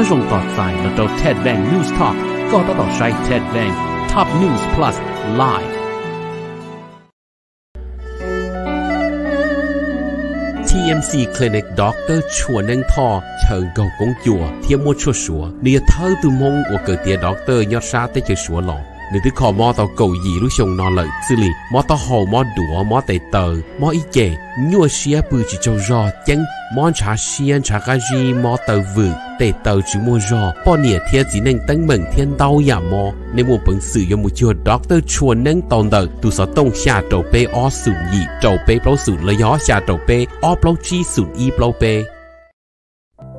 nhân dùng tọt dài là đầu TED Bank News Talk có đó đọc sai TED Bank Top News Plus Live TMC Clinic Doctor chùa nâng thò chờ Gầu công chùa thiên mua chùa sủa nia thơ từ mong của cử tia Doctor nhọt xa tới chùa sủa lòng Nữ tử khò mò tàu cầu dị lúc sông nó lợi xử lý Mò tàu hồ mò đũa mò tệ tờ Mò y chè Nhua xìa bư chỉ châu rò chân Mò trả xìa trả gà gì mò tờ vự Tệ tờ chỉ mò rò Bò nịa thiên chỉ nên tấn mừng thiên đau giả mò Nên mô sử dụng một chùa doctor chùa nâng tồn tờ Tù sở tông xa trầu bê o sử dị Trầu bê bó sử lợi gió xa trầu bê O bó chi sử y bó bê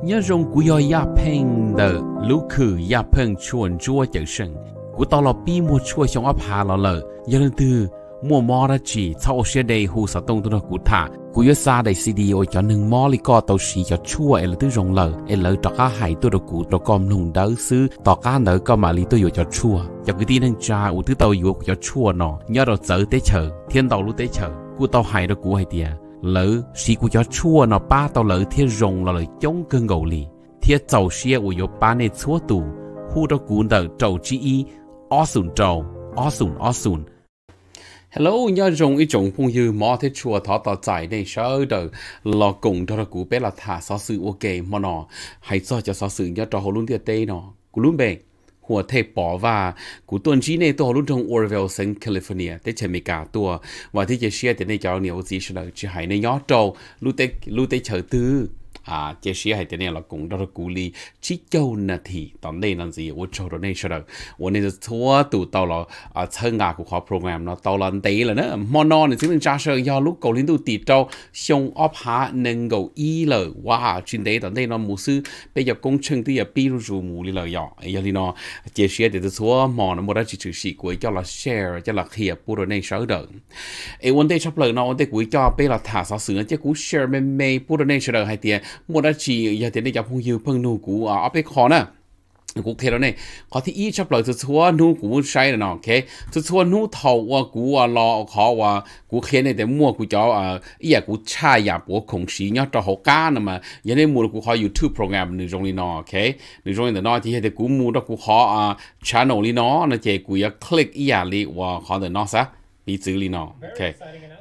nhớ rong của yo ya peng de lũ khử ya peng chuồn chua chữ sừng cú tao lò pi mua chua trong ấp hà lò lờ giờ lần từ mua mò ra chỉ sau ô xe đầy hù sở tông tôi nó cú thả cú yếu xa đầy cd ôi cho nâng mò lì co tàu xì cho chua ấy là rồng lờ ấy lỡ cho cá hải đồ cú đồ com nùng đỡ xứ tỏ cá nở co mà lì tôi yếu cho chua cho cứ đi nâng cha thứ tàu yếu cho chua nọ nhớ đồ dở tế chờ thiên tàu lú cú tàu hải đồ cú hay tìa lỡ xì cú cho chua nọ ba tàu lỡ thiên rồng là lời chống cơn gầu lì thiên tàu xe ủ yếu ba nè chúa tù hù đồ cú nở trầu chi y Osun Trâu, Osun Osun. Hello, nhớ dùng ý chung phong như mò thế chùa thọ tỏ giải đây sơ đờ lò cùng đó là cú bé là thả xó sự ok mà nó hãy cho cho xó sự nhớ trò hồ luôn thiệt tê nó cú luôn bè của thể bỏ và của tuần trí này tôi luôn trong Orville San California tới chơi mình cả tua và thế chơi xe thì này cháu nhiều gì sẽ là chỉ hãy này nhớ trâu lưu tê tê chờ tư à chế sĩ hay thế này là cũng đó là li chỉ châu nè thì tao đây là gì ô châu đó này sao đâu ô này thua tụ tao là à thân ngà của khó program nó tao là đấy là nữa mono này chính mình cha sơ do lúc cầu liên tụ tì châu xong ốp hạ nâng cầu y lờ wow trên đấy tao đây nó mù sư bây giờ công chân thì giờ bi ru mù li lờ giờ giờ thì nó chế sĩ thì thua mò nó một đó chỉ chữ sĩ của cho là share cho là khía bù đó này sao đâu ấy vấn đề sắp lời nó vấn đề của cho bây là thả sao sửa chứ cú share mê mê bù đó này sao đâu hay tiền một đã chỉ giờ tiền để gặp hung dư phân nụ cũ ở ấp khó nè cũng thế đó này có thể ít chấp lời từ xưa nu cũng sai là nó ok từ xưa nu thầu và ờ, cũ ờ, lo khó và ờ, cũ này để mua cũ cho à ý là cũ cha nhà bố khổng sĩ nhớ cho họ cá mà giờ này mua cũ khó youtube program nữa trong này nó ok trong này nó thì hiện tại mua đó cũ khó à channel này nó nó chỉ cũ click ý là li và khó để nó sa bị chữ li nó ok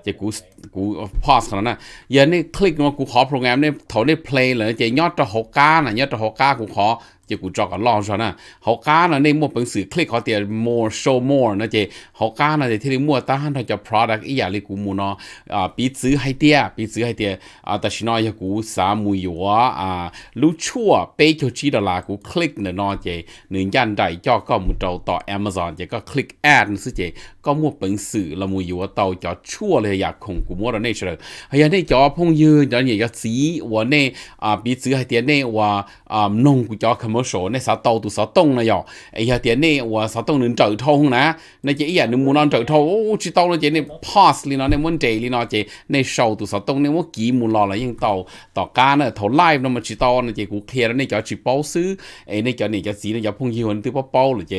เจกูกูพอสขนาดนั้นยันนี่คลิกมากูขอโปรแกรมเนี่ยเขาได้เพลย์เลยเจยอดจะหกก้าน่ะยอดจะหกก้ากูขอ เจกูจอกันลองชอนะหกก้าน่ะในมั่วเป็นสื่อคลิกเขาเตีย more show more นะเจหกก้าน่ะเจที่นมั่วต้าเราจะ product อีอยาลิกูมูนออ่าปีซื้อให้เตียปีซื้อให้เตียอ่าแต่ชิโนยยกูสามูยัว อ่ารู้ชั่วเปย์โจชีดาลากูคลิกเนนอเจหนึ่งยันได้จอก็มุดเราต่อ Amazon เจก็คลิก ad d นะ่ึ่เจก็มั่วเปิงสื่อละมูอยู่ว่าเตาจอชั่วเลยอยากคงกูมัวเราเน่เฉลยพยายได้จอพงยืนจอเนี่ยจะสีวัวเนี่ยอ่าปีซื้อให้เตียนเนี่ยว่าอ่านงกูจอคอมเมอร์ชั่นในสาเตาตุสาตงนะยอไอ้ยาเตียนเนี่ยว่าสาตงหนึ่งจอดท้องนะในเจียอย่างหนึ่งมูนอนจอดท้องโอ้ชิโตนะเจียเน่พอสลีนอในมันเจลีนอเจในเซาตุสาตงใน่วนกี่มูนอเลยยังเตาต่อการเนี่ยเท่าไลฟ์นั่นมันชิโตในะเจียกูเคลียร์ในจอชิเป้าซื้อไอ้ในจอเนี่ยจะสีในจอพงยืนตื้อเป้าเป้าหรือเ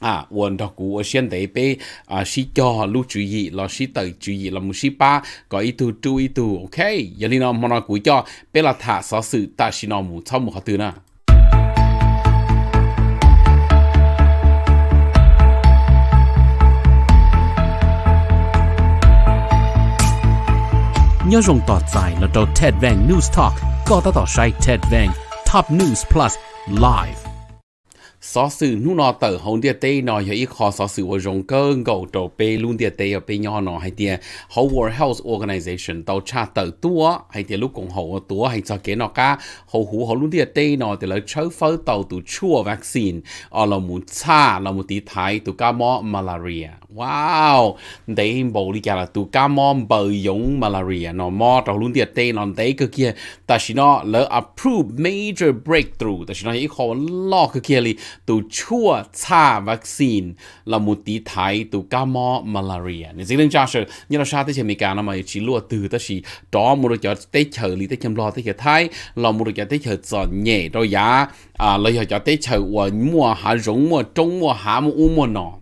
à quần đó cũ ở trên đấy bé à sĩ cho lu chú ý là sĩ tự chú ý là một sĩ ba có ý tu chú ý tu giờ đi nó mà nói cho bé là thả sở sự ta sĩ nó mu sau một hạt từ nè nhớ rồng tỏ dài là đầu TED Vang News Talk có tao tỏ sai TED Vang Top News Plus Live xó sự nu nó tờ hồn địa tê nó giờ ít khó xó sự ở rong cơ ngầu trổ bê luôn địa tê ở bê nhỏ nó hay tiền whole world health organization tàu cha tờ tua hay tiền lúc cùng hậu tua hay cho kế nó cả hậu hú hậu luôn địa tê nó thì là chớ phơ tàu tụ chua vaccine ở ờ, là muốn cha là muốn tí thái tụ ca mọ malaria Wow, để bầu đi cả là tụ cá mom bờ giống malaria nó mò trong luôn tiệt tên nó đấy cái kia ta chỉ nó lỡ approve major breakthrough ta chỉ nó ý khó lo cái kia li tu chua cha vaccine là một tí thái tụ cá mò malaria nên dính lên cha sợ như là sao tới xem cả nó mà chỉ lúa từ ta chỉ đó một đứa cháu tê chờ li tê chăm lo tê chờ thái là một đứa cháu tê chờ giọt nhẹ rồi giá à lời chờ tê chờ mua mua hà giống mua trông mua hà mua u nọ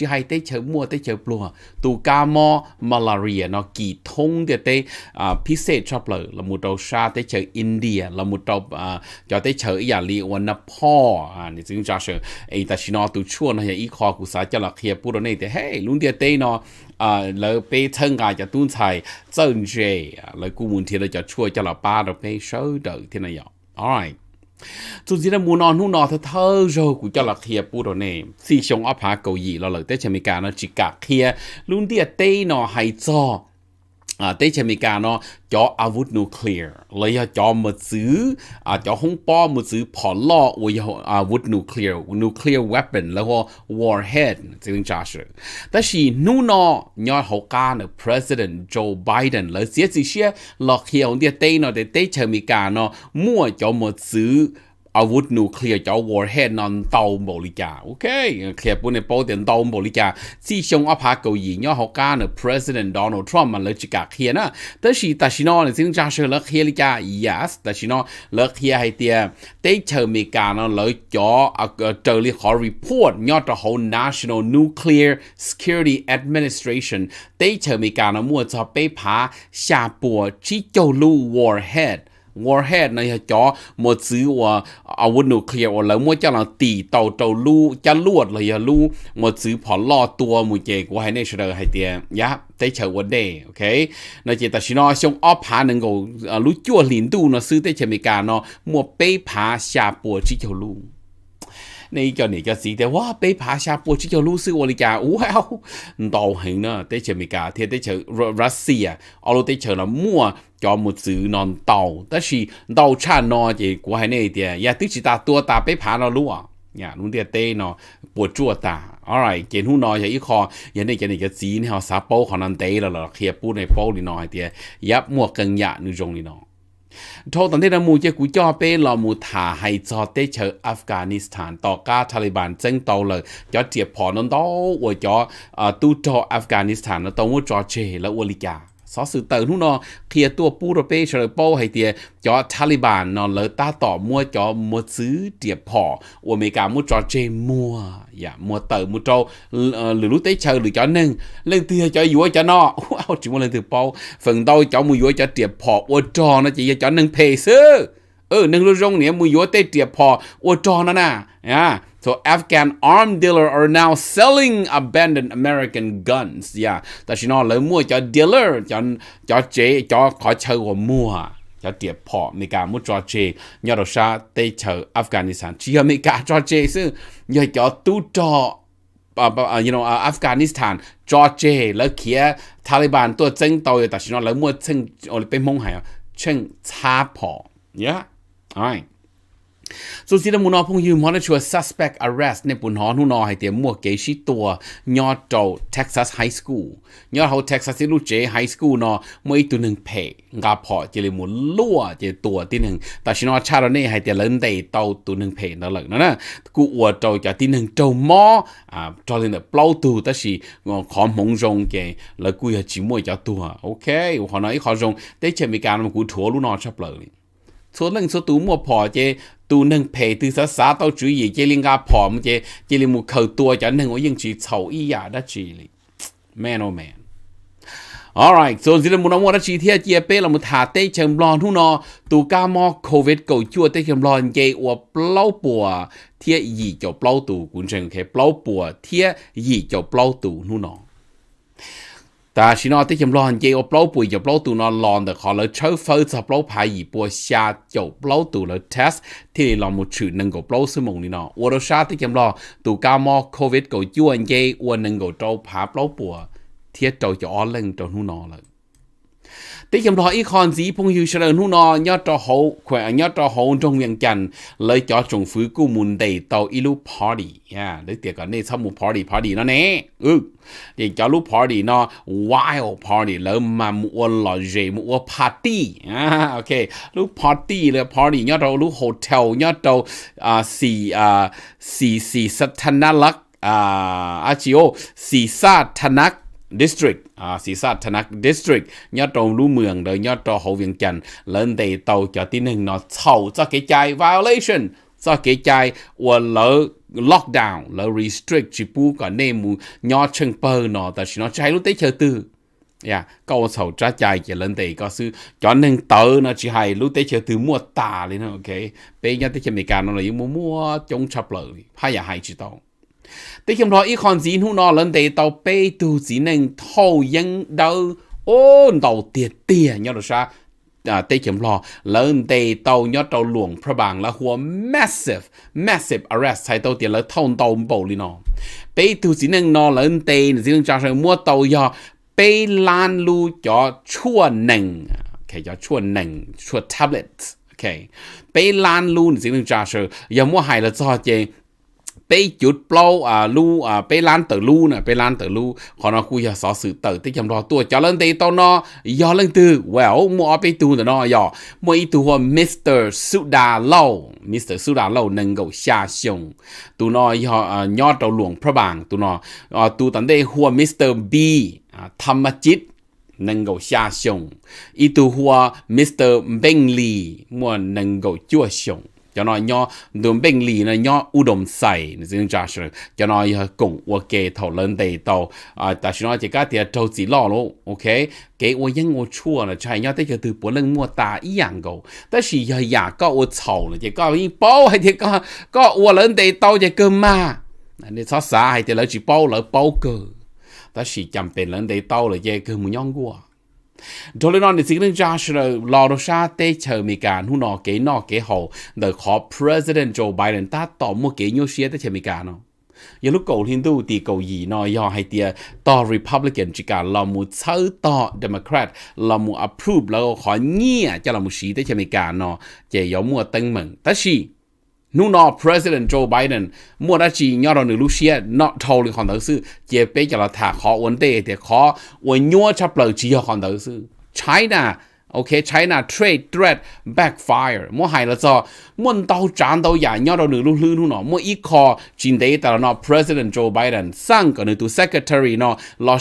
chứ hay tới chở mua tới chở plua tù ca mo malaria nó kỳ thông để tới à uh, pisé traveler là một đầu xa tới chở India là một đầu à cho tới chở Ý Lý và Nepal à thì chúng ta sẽ ấy ta chỉ nói tụ chua nó ý khó của xã cho là khi bù đó này thì hey luôn để tới nó à lỡ bê thân gà cho tuôn thầy dân dễ lỡ cú muốn thì là cho chua cho là ba rồi bê sớ đợi thế này vậy alright dù chỉ là muốn nó nu nó thơ thơ rồi cũng cho là thiệp bu đồ này xì xong áp hạ cầu gì là lợi tết chả mi cả nó chỉ cả kia luôn đi tê nó hay cho อ่าเตชมิกาเนาะจออาวุธนิวเคลียร์เลยจอมาซื้ออ่าจอห้องป้อมาซื้อผ่อนล่อวอาวุธนิวเคลียร์นิวเคลียร์เวปเปนแล้วก็วอร์เฮดจึ่งจะชเ่ยแต่ชีนู่นเนาะยอดหัวการเนี่ยประธานโจไบเดนเลยเสียสิเชียหลอกเหี้ยขงเดียเต้เนาะเดียเตชมิกาเนาะมั่วจอมาซื้ออาวุธนิวเคลียร์จะวอร์เฮดนอนเตาบริจาโอเคเคลียร์ปุ่นในโปเตียนเตาบริจาซีชงอภาเกาหลีย่อฮอกาเน president Donald Trump มันเลยจิกาเคลียนะแต่ชีแต่ชินอเนี่ยซึ่งจะเชื่อเลิกเคลียร์ลิจา yes แต่ชินอเลิกเคลียร์ให้เตียเตเชอร์เมกาเนาะเลยจ่อเจอลิขอ report ย่อจะเขา National Nuclear Security Administration เตเชอร์เมกาเนาะมั่วจะไปพาชาปัวชิโจลู warhead warhead này cho một chữ và áo quân nuclear và lớn một cho là tỷ tàu tàu lu cho luôn là giờ lu một chữ phỏ lo tua một chế của hai national hai tiền nhá dạ, tế chờ vấn đề ok nó chỉ ta chỉ nói xong ốp phá nâng gầu à, lu chua liền tu nó sư tế chờ mỹ cả nó mua bê phá xa bùa chỉ cho luôn นี่จะหนีจะสีแต่ว่าไปพาชาปวชิจรู้สึกวันจ้าว้าวตอนเห็นเนอะเตชเมกาเทียเชรัสเซียเอาลูกได้เชอแล้วมั่วจอมุดซื้อนอนเตาแต่ชีเตาชาแนจีกูให้เนี่ยเดียอย่าติดตาตัวตาไปพาเราลู่เนี่ยนุ่นเดียเต้นอปวดจั่วตาอะไรเกณฑ์หูนอยอย่อีคออย่าเนี่ยเกณฑ์จะจีนเฮาซาโป้ขอนันเต้เราเราเคลียร์ปูในโป้หรือนอยเดียยับหมวกกังยะนุ่งจงลีนอทตอนที่เรามูเจกูจ่อเป้เรามูถ่าให้จอเตเชออัฟกานิสถานต่อก้าทาลิบันเจ้งเตาเลยจอเจียบพอนันโตอวจอตู้จออัฟกานิสถานแล้วตองว่าจอเชแล้วอวลิกาสอสื่อเตอร์นู่นนอเคลียตัวปูโรเปเชลโปให้เตียจอทาลิบานนอนเลยตาต่อมัวจอมัวซื้อเตียพออเมริกามัวจอเจมัวอย่ามัวเตอร์มัวโจหรือรู้เตเชลหรือจอหนึ่งเล่นเตียจออยู่ว่าจอนอเอาจิมว่าเล่นเตียเปาฝั่งเตาจอมัวอยู่ว่าจอเตียพออวจอนะจีจอหนึ่งเพซื้อ ừ nâng lưu rong nè mùi yếu tê tìa pò ô trò nà yeah So Afghan arm dealer are now selling abandoned American guns. Yeah. Ta xin nó lấy mua cho dealer, cho cho chế, cho khó chơi của mua. Cho tiệp phỏ mì cả mua cho chế. Nhờ đồ xa tây chờ Afghanistan. Chỉ hả mì cả cho chế sư. Nhờ cho tu trò uh, uh, you know, uh, Afghanistan, Georgia, lỡ kia Taliban tôi chân tàu, ta xin nó lấy mua chân, ồ, bên mông hải, chân xa phỏ. Yeah. All right. So si damu no pung hu monitor suspect arrest ne pun hon hu no hai te mua ke shi tua nyo to Texas High School. Nyo ho Texas lu je high school no mo i tu nung pe nga pho je le mu lua je tua ti nung ta shi no cha ro ne hai te len dei to tu nung pe na lak na na ku wa to ja ti nung to mo a to le na tu ta shi kho mong jong ke la ku ya chi mo ja tua. Okay, ho na i kho jong te che mi ka no ku thuo lu no cha plau ส่วนหนึ่งส่วนตัวมั่วพอเจตัวหนึ่งเพตัวสาสาตัวจุยเจลิงกาพอมเจเจลิมุเขาตัวจันหนึ่งวยังจีเฉาอียาไดจีเลยแมนโอแมน alright ส่วนสิ่งมุนอมัวได้จีเทียเจียเป้เราหมดหาเต้เชิงบอลหุ่นอตัวกามอโควิดเกาชั่วเต้เชิงบอลเจอวัวเปล่าปัวเทียยี่จ้าเปล่าตู่กุญเชิงเขาเปล่าปัวเทียยี่จ้าเปล่าตู่หุ่นอ ta chỉ nói tới chấm lo hành chơi ở lâu bụi giờ lâu tụ nó lon được họ lấy chơi phơi giờ lâu phải gì bùa xa chỗ lâu tụ lấy test thì là một chữ nâng cổ lâu sớm mộng đi nó ở đó xa tới chấm lo tụ cao mò covid cổ chua anh chơi ở nâng cổ trâu phá lâu bùa thiết trâu cho ở lên trâu nu nó rồi tí chấm đó ít còn gì phong hiệu sẽ nu nó nhớ cho hậu khỏe nhớ cho hậu trong miền trần lấy cho trùng phứ của mùn đầy tàu ilu party nha à, lấy tiệc còn nơi sau một party party nó nè ừ thì cho lúc party nó wild party lỡ mà mua lò dề mua party à, ok lúc party là party nhớ đâu lúc hotel nhớ đâu à xì à xì xì sát thân lắc à à chỉ ô xì sát thân lắc district à xí sát thân ác district nhớ trồng lũ mường đời nhớ trò hậu viện trần lên đầy tàu cho tin hình nó sầu cho cái chai violation cho cái chai và lỡ lockdown lỡ restrict chỉ bu cả nên mù nhớ chân bờ nó ta chỉ nó chạy lúc tới chờ tư, Yeah, dạ, câu sầu trả chạy chỉ lên đầy có sự cho nên tờ nó chỉ hay lúc tới chờ tư mua tà lên ok bây giờ tới chờ mình nó là mua mua chống chập lỡ hay là hay chỉ tàu tới khi đó ít còn gì nu nó lần đấy tàu bê tu chỉ nên thâu dân đâu ôn tàu tiệt tiệt nhớ được sao à, tây kiểm lo lần tây tàu nhớ tàu luồng phá bằng là hùa massive massive arrest hay tàu tiệt là thông tàu bầu li nó bây tu chỉ nên nó lớn tây chỉ nên cho rằng mua tàu do bây lan lu cho chua nừng ok cho chua nừng chua tablet ok bây lan lu chỉ nên trang rằng giờ mua hài là cho chơi ไปจุดเปล่าอ่าลู่อ่าไปร้านเต๋อลู่น่ะไปร้านเต๋อลู่ขอนอคุยสอสื่อเต๋อที่จำรอตัวจอเล่นตีตอนอยอเล่นตือแววมัวไปตูนแตนอยอมัวอีตัวมิสเตอร์สุดาเล่ามิสเตอร์สุดาเล่าหนึ่งกับชาชงตัวนอยอยอดเราหลวงพระบางตัวนออ่าตูตันได้หัวมิสเตอร์บีอ่าธรรมจิตนงงเกาชชอีััวมิสต能够下胸，一度或 Mr. Bingley 莫ัวชง cho nó nhỏ đường bên lì nó nhỏ u sai nên cho sự cho nó ờ, cùng ô kê thảo luận đầy tàu à ta chỉ nói chỉ cái tiền trâu chỉ lo ok cái ô yên ô chua là chạy nhau tới giờ từ bốn lần mua ta ý dạng cầu ta chỉ giờ dạ có ô chầu chỉ có ý bao hay thì có có ô lớn đầy tàu chỉ cơ mà nên xót xa hay thì lỡ chỉ bao lỡ bao cơ ta chỉ chăm bên lớn đầy tàu là chỉ cơ muốn nhon ดยนอนในสิ่งนึ่งจ้าชเรลอรชาเตเชอมีการหุ่นอเกนอเกหอเดอขอ president Joe Biden ตาต่อมัวเกยโยเชียเตเชมีการเนาะยลูกโกลินดูตีโกยีนอยอให้เตียต่อ Republican จิการลอมูเชร์ต่อ Democrat ลอมู approve แล้วขอเงี่ยจะลอมูชีเตเชมีการเนาะเจยอมัวตึงเหมิงงต่ชี nu no president joe biden mua đã chỉ nhau đó nữ lucia nó thâu lên con đầu sư chế bây giờ thả khó vấn đề để khó vấn nhua chấp lời chỉ họ con đầu sư china ok china trade threat backfire mua hay là do muốn đau chán đau giả nhau đó nữ lu lu nó mua ít khó chính đấy là nó president joe biden sang cái nữ secretary nó lo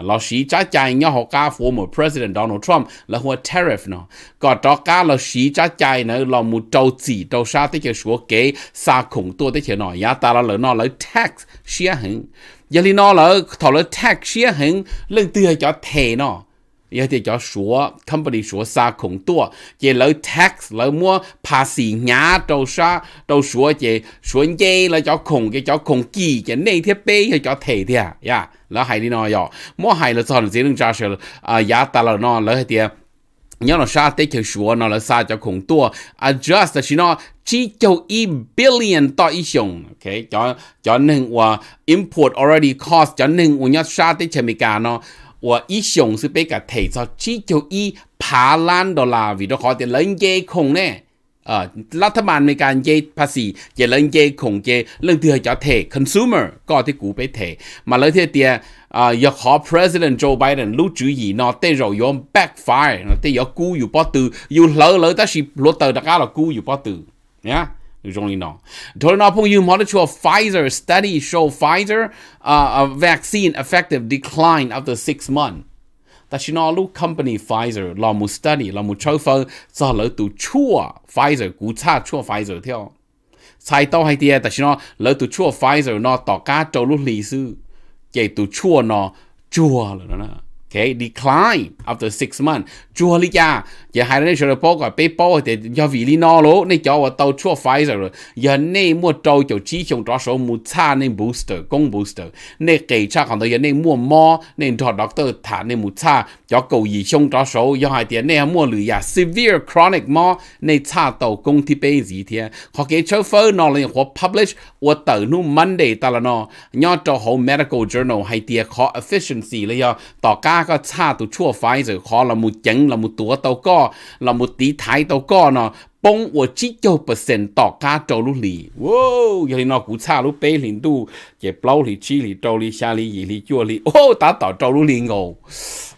lo xí cha chạy nhau họ ca former president Donald Trump là hoa tariff nó có đó ca lo xí cha chạy nó là một trâu chỉ trâu sa tới cái số kế sa khủng tua tới cái nó ya ta lỡ nó là tax xia hứng giờ thì nó là thọ tax xia hứng lên từ cho thề nó 有啲叫说，company 说啥孔多，即老 tax 老么怕事伢都啥都说即说嘢啦，叫孔嘅叫孔幾嘅那天背又叫睇的呀，老海的那要，莫海了，早上只能扎實啊，伢打了那老海的。nhớ à? dạ, nó sao à, à, tới kiểu số nó là sao cho khủng tua adjust chỉ nó chỉ cho e billion to ý xong ok cho cho nên là import already cost cho nên là nhớ sao tới chemical nó 我一向是比較提出追求以爬爛到啦，為咗可啲人嘅空呢。啊，รัฐบาลในการเยีภาษีเยเรื่องเยคงเยเรื่องที่จะเท consumer ก็ที่กูไปเทมาเลยที่เดียอ่าอยากขอ president Joe Biden รู้จุยีนอเตเรายอม backfire นอเตอยากกูอยู่ปอตืออยู่เลอะเลอะแต่สิรถเตอร์ตะก้าเรากูอยู่ปอตือเนี่ย nói, tôi Zhonglingdong. Torinopong molecule Pfizer study show Pfizer uh, vaccine effective decline after six months. Ta chỉ nói lúc company Pfizer là một study là một châu phân do lỡ tụ chua Pfizer cú cha chua Pfizer theo. Sai tao hay tiệt ta chỉ nói lỡ tụ chua Pfizer nó tỏ cá trâu lúc lì sư. Vậy tụ chua nó chua rồi đó Okay, decline after six months. Chua lý cha giờ hai đứa sửa bó gọi bé bó thì giờ vì lý nó lố nên cho vào tàu chua phái rồi giờ nên mua trâu cho chỉ trong đó số mua cha nên booster công booster nên kể cha còn tới giờ nên mua mò nên cho doctor thả nên mua cha cho cầu gì trong đó số giờ hai tiền nên mua lừa ya severe chronic mò nên cha tàu công thì bé gì thì họ cái chỗ phơi nó lên họ publish hoặc tờ nu Monday ta là nó nhớ cho họ medical journal hay tiền họ efficiency là giờ tỏ cá có cha tụ chua phái rồi họ là một chấn là một tuổi tàu có ก็เรามุตีไทยตัวก็เนาะปง我只九 percent ต่อการโจลุลีว้าวยังนอกูชาลุเป้ลินดูเจ็บเล่าลิชีลิโจลิชาลิยีลิจัวลิโอ้ตาต่อโจลุลีงอ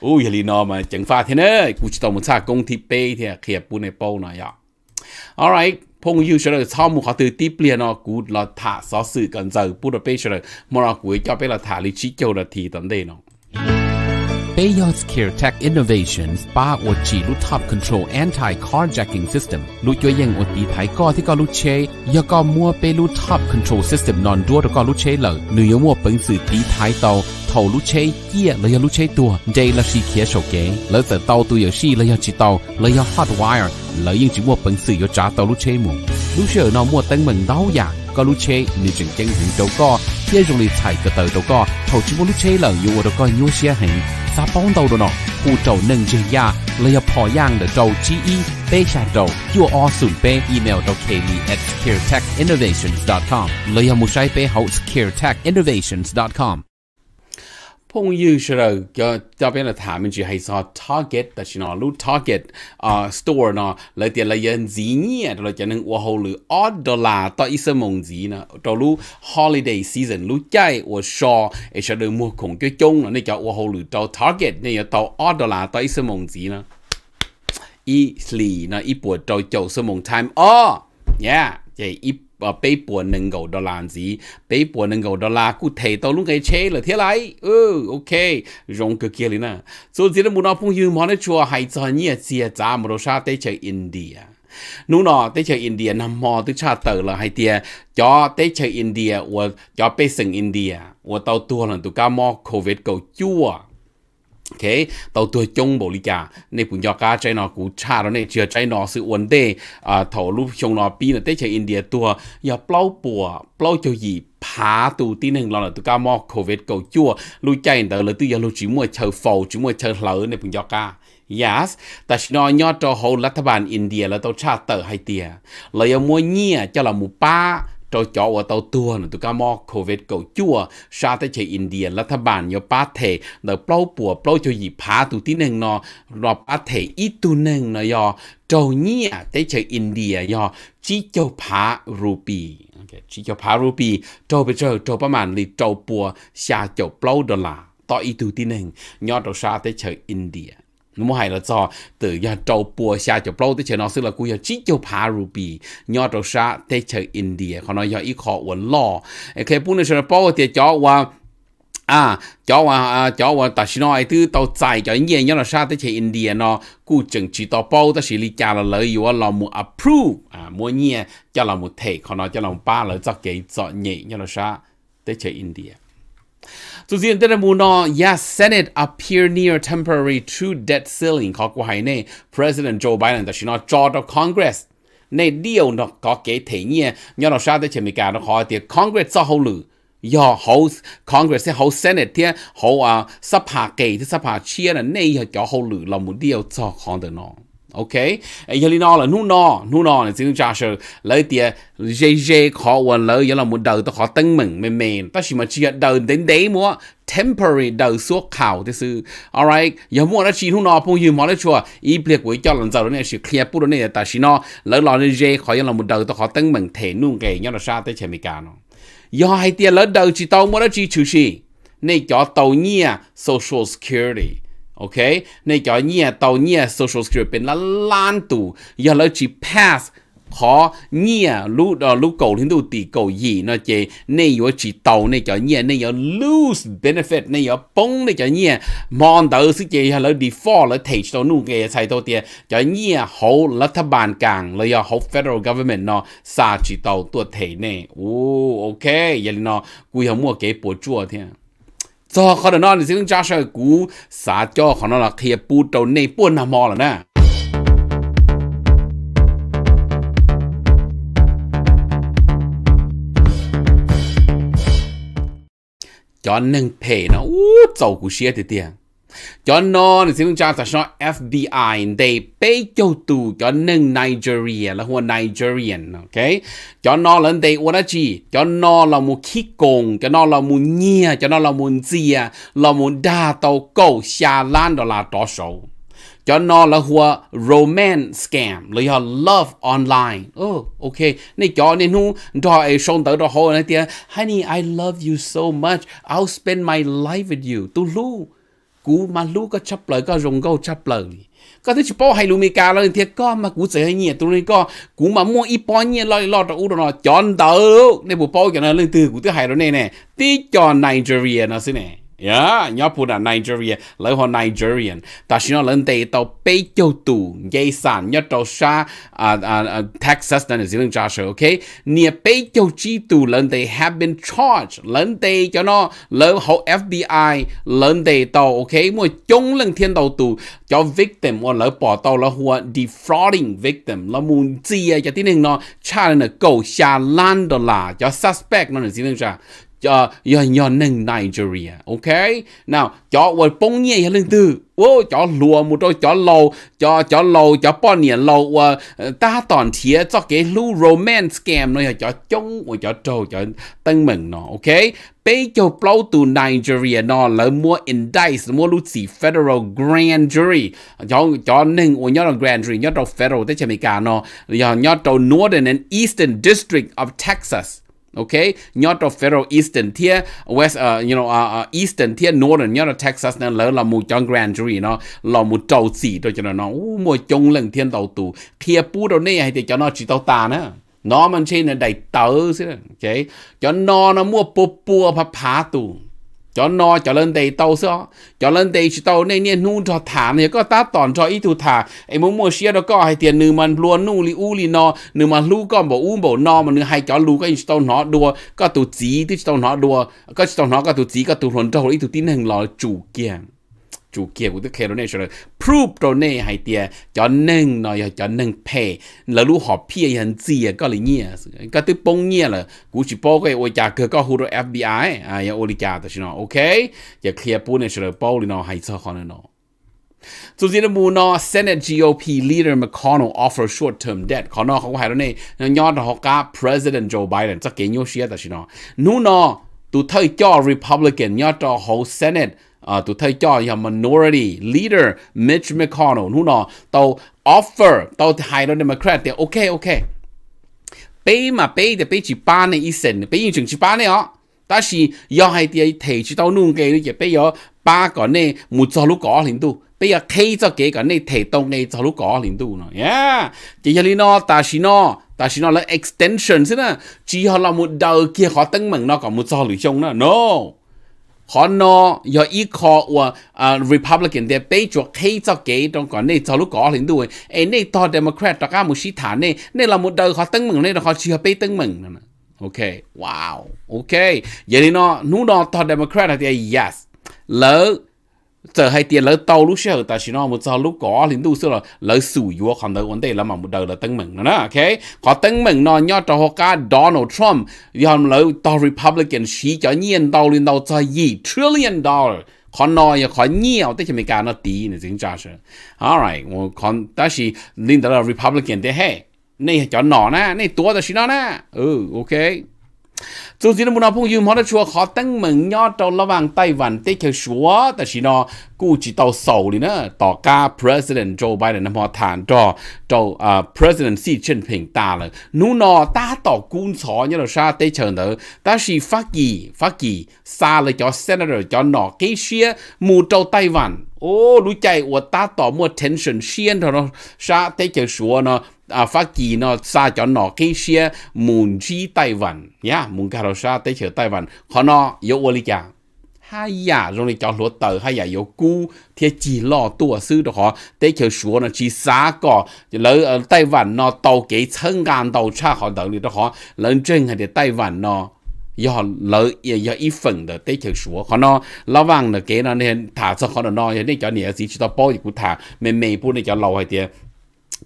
โอ้ยังนอมาจังฟ้าเทเนอร์กูจะต้องมุชากงที่เป้เทียเขียบปูในเป้าหน่อยอ่ะ alright พงยูชเลยชอบมุขตือตีเปลี่ยนอกูเราถ่าซอสื่อกันเจอปูดเป้ชเลยมรกูจะไปเราถ่าลิชิเจ้านาทีตอนเดนอ Bayon's Care Tech Innovations 把我记录 Top Control Anti Carjacking System，录脚印我底牌高ที่ก็录切，要搞摸被录 Top Control System 难多的ก็录切了，你有摸本事底牌到。头路车也了要路车多，这了是开手机，了在道都有事了要知道，了要 hot wire，了因只我本事要查到路车么？路车那么等门到呀，个路车你真正很糟糕。也容易踩个头都个，投资我路车冷有我都个有些很，啥帮到的呢？护照能这样，了要跑样的周之一，背下周 U R ศูนย์背 email 到 k m at caretechinnovations dot com，了要木晒背后 caretechinnovations dot com。朋友是了，叫这边的他们就还是 target，但是呢，路 target 啊 store 呢，来点了人几年，了就能我后路 order 啦，到一些梦子呢，到路 holiday season 路在我说，也是了莫恐个中了，那叫我后路到 target，那要到 order 啦，到一些梦子呢，一里呢一波到九十梦 time 哦，yeah，这一。và bé bùa đô la gì bé bùa nâng đô la cụ thể tao luôn cái chế là thế này ừ ok rong cái kia nè rồi chỉ là muốn nói phong yêu mà nó chùa hay cho nhẹ chia giá mà đồ sa tới chơi India nú nọ tới chơi India nằm mò tới cha tử là hay tia cho tới chơi India và cho bé sinh India và tao tua là tụi cá mò covid cầu chua OK，到對中無理㗎，你本國家在那股差了呢，就在那是穩定啊，投入向那邊呢，對在印度多要包博包就以爬到啲นึ่งเราเนี่ยตัวก้ามอโควิดเก่าจั่วรู้ใจเดินเลยตัวยาลูจิมวยเชอฟอจิมวยเชอเหลอในปุ่นยอกา yes แต่ชนอยอดจอโหรัฐบาลอินเดียแล้วตัวชาติเตอร์ไฮเตียเลยมัวเนี่ยจะละหมูป้า tôi cho ở tàu tua nó tụi cá mò covid cầu chua sa tới chế India là thà bàn nhiều ba thể nó bao bùa bao cho gì à, phá tụi tí nâng nó nó ba thể ít tụi nâng nó yo trâu nhia tới chế India yo chỉ cho phá rupi chỉ cho phá rupi trâu bây giờ trâu ba màn lì trâu bùa xa cho bao đô la ต่ออีตูที่หนึ่งยอดเราชาติเฉยอินเดีย mua hay là cho từ giờ trâu bùa xa cho bao tới chờ nó xưa là cũng giờ chỉ cho phá ruby nhỏ trâu xa tới India còn nói giờ ít khó uốn lo cái bún này sẽ thì cho qua à cho qua à, cho qua ta xin nói thứ tàu chạy cho những gì nhỏ là xa India nó cú chừng chỉ tàu bao tới xử lý là lợi yếu là mua approve à mua nhẹ cho là một thể còn nói cho là ba là cho cái cho nhẹ nhỏ là xa tới India So zien tere muno ya Senate appear near temporary true debt ceiling ko ko hai ne President Joe Biden đã da shino chart of Congress. này điều nó có cái thể nhé, nhớ nó sao tới chỉ mình cái nó khó thì Congress cho hậu lử. do House Congress House Senate ที่เขาอ่าสภาเกที่สภาเชียร์นั่นนี่เขาเกี่ยวเขาหรือเราหมุนเดียวจอของเดนอง ok ấy giờ là nu no nu no là tiếng cha sơ lấy tiền dễ dễ khó quên lỡ giờ là một đầu tôi khó tân mừng mềm mềm ta chỉ mà chỉ đầu đến đấy mua temporary đầu suốt khảo thế sự alright giờ mua nó chỉ nu no phong hiểm mà nó chua ý việc của cho lần sau này chỉ clear bút này ta chỉ nó lỡ lo nên dễ khó giờ là một đầu tôi khó tân mừng thể nu kể nhau là sao tới chèm cả nó giờ hai lỡ đầu chỉ tao mua nó chỉ chữ này cho tàu nhia social security OK，你叫你到你 social skill เป็นละล้านตู่อย่าเลยจี pass ขอเนี่ยรู้รู้เก่าที่ดูตีเก่ายีนะเจเนี่ยอยู่จีเตาเนี่ยจะเนี่ยเนี่ย lose benefit เนี่ยปงเนี่ยจะเนี่ยมองเตอร์สิเจแล้ว default แล้ว take ตัวนู่นเกยใส่ตัวเตียจะเนี่ยเขารัฐบาลกลางเลยเขา federal government เนาะซาจีเตาตัวเทเนี่ยโอ้โอเคยันเนาะกูยังมั่วเก๋ปวดจั่วเที่ยจอขอนนอนสิ่งจ้าชากูสาจอขอนนอนเทียปูเตาในป้วนนามอละนะจอนหนึ่งเพนะอู้เจ้ากูเชียเตียง cho nó thì xin cho ta cho FBI để bê cho tù cho nâng Nigeria là hoa Nigerian ok cho nó là để ora chi cho nó là một khí công cho nó là một nhia cho nó là một gì là một đa tàu cầu xa lan đó là đó số cho nó là hùa romance scam lấy họ love online oh ok nên cho nên nu đó ai xong tới đó hoa này tia honey I love you so much I'll spend my life with you tu lu cú mà lũ có chấp lời có rồng gâu chấp lời có thể chỉ hay lũ mi cá lên thì có mà cú sẽ hay nhiệt tụi nên có cú mà mua ít bỏ nhiệt lo lo cho chọn tờ nên bộ bỏ cho nó lên từ cú thứ hai rồi nè nè tí Nigeria nó xin nè Yeah, nhớ phụ là Nigeria, lấy họ Nigerian. Ta xin lần đây tàu bay châu tù, dây sản nhớ tàu xa à, à, à, Texas này là gì trả sở, ok? Nìa bay châu chi tù lần đây have been charged, lần đây cho nó lấy họ FBI lần đây tàu, ok? Mua chung lần thiên tàu tù cho victim hoặc lấy bỏ tàu là họ defrauding victim, là muốn gì cho tí nên nó trả lần là cầu xa lan đô là cho suspect nó dì lưng trả cho yo yo nâng Nigeria ok nào cho quên bông nhẹ hay lên từ ô cho lùa một đôi cho lâu cho cho lâu cho bao nhiêu lâu ờ, ta toàn thiệt cho cái lưu romance scam nó cho chung của cho trâu cho tân mừng nó ok bây giờ blow từ Nigeria nó là mua indict mua lúc gì federal grand jury cho cho nên của nhớ là grand jury nhớ là federal tới cả nó nhớ đâu northern and eastern district of Texas okay nhớ cho phía eastern tier west uh, you know uh, uh, eastern tier northern nhớ là texas nên lỡ là một trong grand jury nó là một châu xì cho cho nó u một trong lần thiên tàu tù kia pu đâu này hay thì cho nó chỉ tàu ta nè nó mình trên là đầy tớ chứ ok cho nó nó mua pu pu phá phá tù cho nó cho lên đây tàu sao cho lên đây chỉ tàu này nè nu cho thả này có ta tòn cho ít thu thả em muốn mua xe đó có hay tiền nư mà luôn nu li u li nó nư mà lu con bộ u bộ nó mà nư hay cho lu cái chỉ tàu nó đua có tụ chỉ thì tàu nó đua có chỉ tàu nó có tụ chỉ có tụ hồn cho ít tụ tin hàng lò chủ kiện chủ kia của tức khe đó này rồi proof đó này hay tiề cho nên nó giờ cho nên là lúc họ pay hàng à có lý nhỉ cái tức bông nhỉ là cũng chỉ bao cái ôi cha cơ có hồ FBI à ya ôi đó ok giờ kia bún này rồi bao nó hay sao còn nó So the Muna Senate GOP leader McConnell offer short-term debt. Kono ko hai ne nyo ho ka President Joe Biden ta ke nyo shia ta shino. Nu no tu thai Republican nyo to ho Senate à, tụi thầy cho giờ minority leader Mitch McConnell nu nó tàu offer tàu hai đó Democrat thì ok ok bây mà bây thì bây chỉ ba này ít sen bây chừng chỉ ba này ó ta chỉ do hai thì thầy chỉ tao nung cái thì bây giờ ba cái này một số lúc có liền tu bây giờ khi cho cái cái này thầy tông này cho lúc có liền tu nó yeah chỉ cho nó ta chỉ nó ta chỉ nó là extension chứ nè chỉ họ là một đầu kia họ tăng mừng nó còn một số lựa chọn nữa no họ nó giờ ý khó và Republican để bây giờ khi cho cái trong còn này cho lúc có liền đuôi ấy này to Democrat đó cả một sĩ thản này này là một đời họ tưng mừng này là họ chưa bây tưng mừng nè ok wow ok vậy nên nó nú nó to Democrat thì yes lỡ giờ hay tiền lỡ tàu lúc xưa ta chỉ nói một giờ lúc có lính tu xưa là lỡ sủi vô còn đỡ vấn đề là mà một đời là tăng mừng nữa ok có tăng mừng nó nhớ cho họ cả Donald Trump giờ lỡ tàu Republican chỉ cho nhiên tàu lên tàu cho gì trillion dollar nói có cả nó này chính xác rồi. alright chỉ ว่าขอนแต่สิลินแต่ละ Republican thế hệ, này này cho nè, nè, ừ ok? dù gì nó muốn phong yêu mà nó chúa khó tăng mừng nhỏ trâu lo vàng tay vằn tê kêu chúa ta chỉ nó cụ chỉ tàu sầu đi nữa tỏ ca president Joe Biden năm họ thản cho trâu à, president Xi Jinping ta là nú nó ta tỏ cún xó như là sa tê chờ nữa ta chỉ phát gì xa là cho senator cho nó cái xia mù trâu tay vằn ô lũ chạy của ta tỏ mua tension xiên rồi nó sa tế chờ sủa nó à phát kỳ nó sa cho nó cái xe muốn chi Taiwan vạn nhá muốn cả rồi sa tế chờ Taiwan họ nó yếu ô lý chàng hai giả rồi này cho lúa tờ hai giả yếu cu thì chỉ lo tua sư họ tế chờ xuống nó chỉ xá cỏ lỡ ở Taiwan nó tàu cái thân gan tàu cha họ đợi đi đó họ lỡ trên hay để Taiwan nó do lợi do ít phần đó tới chữ số họ nó lão vàng là cái nó nên thả cho họ nó nói nên cho nhiều gì chúng ta bao nhiêu thả mình mình bu nên cho lâu hay tiền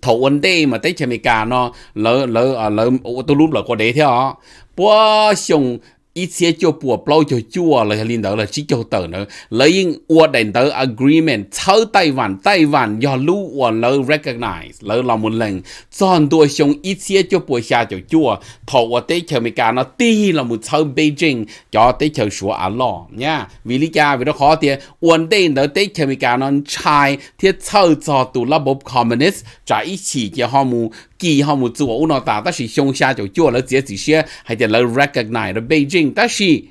thầu ấn đây mà tới chữ Mỹ cả nó lỡ lỡ à, lỡ tôi lúc lỡ có đấy thế hả bữa xong ít xe cho bùa bao cho chua là liên đó là chỉ cho tờ nữa lấy in ua đền tờ agreement thâu Taiwan Taiwan tay vạn do lu ua lỡ recognize lỡ là một lần chọn tôi xong ít xe cho bùa xa cho chua thọ ua tế chờ mấy cả nó tí là một thâu Beijing cho tế chờ sủa à lo nha vì lý cha vì nó khó tiền uốn đền tờ tế chờ mấy cả nó chai thiết thâu cho tụ là bộ communist trả ít chỉ cho họ mù 记号目自我无脑打，但是乡下就做了这这些，还得了 recognize 了北京，但是。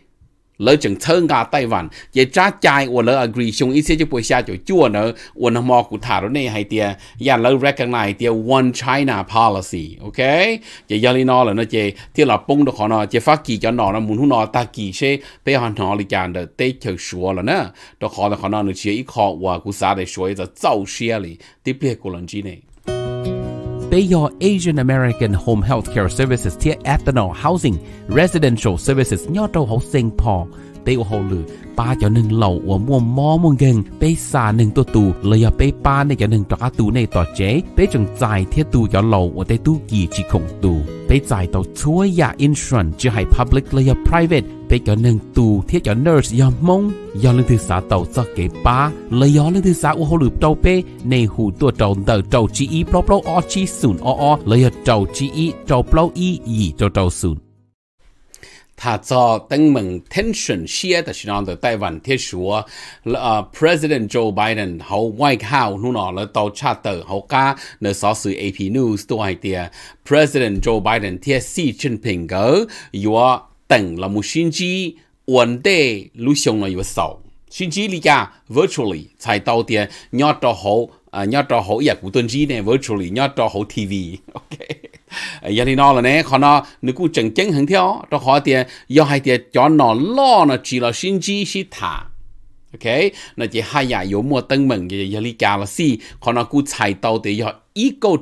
lỡ chẳng thơ ngà tay vạn ye cha chai wo lỡ agree chung ý sẽ cho bồi xa cho chua nở wo nó mò cụ thả đó này hay tia ya lỡ recognize tia one china policy ok ye ya li là nó che tia là bông đó phát kỳ cho nó muốn hú nó ta kỳ xe bây giờ nó li chàn đờ tê chờ xua là nè đó khó là khó nó nó chia ý khó wo cụ xa để xua ý giờ zao xia li tiếp biệt của lần they Asian American Home Health Care Services Tier Ethanol Housing, Residential Services Nho ho Hậu Singapore, ตวเาลือป้าจะหนึ่งเหล่าอัวม่วมมอม่วงเงงไปสาหนึ่งตัวตูเลยอย่าไปปาในจะหนึ่งตระตูในต่อเจ๊ไปจงจ่ายเทียตูจะเหล่าอัวเตตู้กี่จีคงตูไปจ่ายต่อช่วยยาอินชรันจะให้ public เลยอย่า private ไปจะหนึ่งตูเทียจะเ u r s e สยามงย้อนลื่งทสาเต่าจะเก็บป้าเลยย้อนลื่งทสาอัวหลือเต่าเปในหูตัวเต่าเต่าเต่าจีอีเปล่าเปล่าออจีศูนย์ออเลยอย่าเต่าจีอีเต่าเปล่าอีอีเต่าเต่าศูนย์他在登门天选些的时候，在台湾提说，呃，President Joe Biden 好外交，นู่นน่ะแล้ว到查德好加ในสอสื่อ AP News ตัวไอเดีย President Joe Biden ที่สีจิ้นผิงก็อยู่ตั้งละมุชินจีวันเดลุชงน่ะอยู่สองชินจีลีกา virtually 才到点，要到好。à nhớ trò hậu giả của tuần gì này virtually nhớ trò hậu TV ok giờ à, thì nó là nè họ nó nó cũng chẳng chẳng hứng theo trò họ thì do hai thì cho nó lo nó chỉ là sinh chi sĩ thả ok nó chỉ hai giả dạ yếu mua tân mừng giờ giờ lý là si họ nó cũng chạy tàu thì do ý câu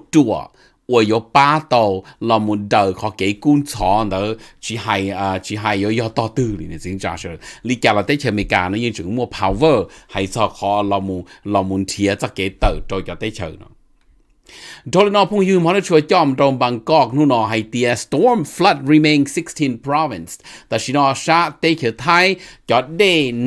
我有巴到，那么到เขาเกี่ยกุ้งช้อนเด้อชีไฮอ่าชีไฮ有要到ตื้อเลยเนี่ยจริงจ้าเชื่อลีแกเราได้เชื่อเมกาเนาะยังถึงมัว power ให้ซอคอเรามุเรามุนเทียจะเกี่ยเติร์ดโดยจะได้เชื่อเนาะดอลนอพงยืมมาได้ช่วยจอมตรงบางกอกนู่นนอไฮเตีย storm flood remain 16 province แต่ชินอชาเตเขียไทยจอดเด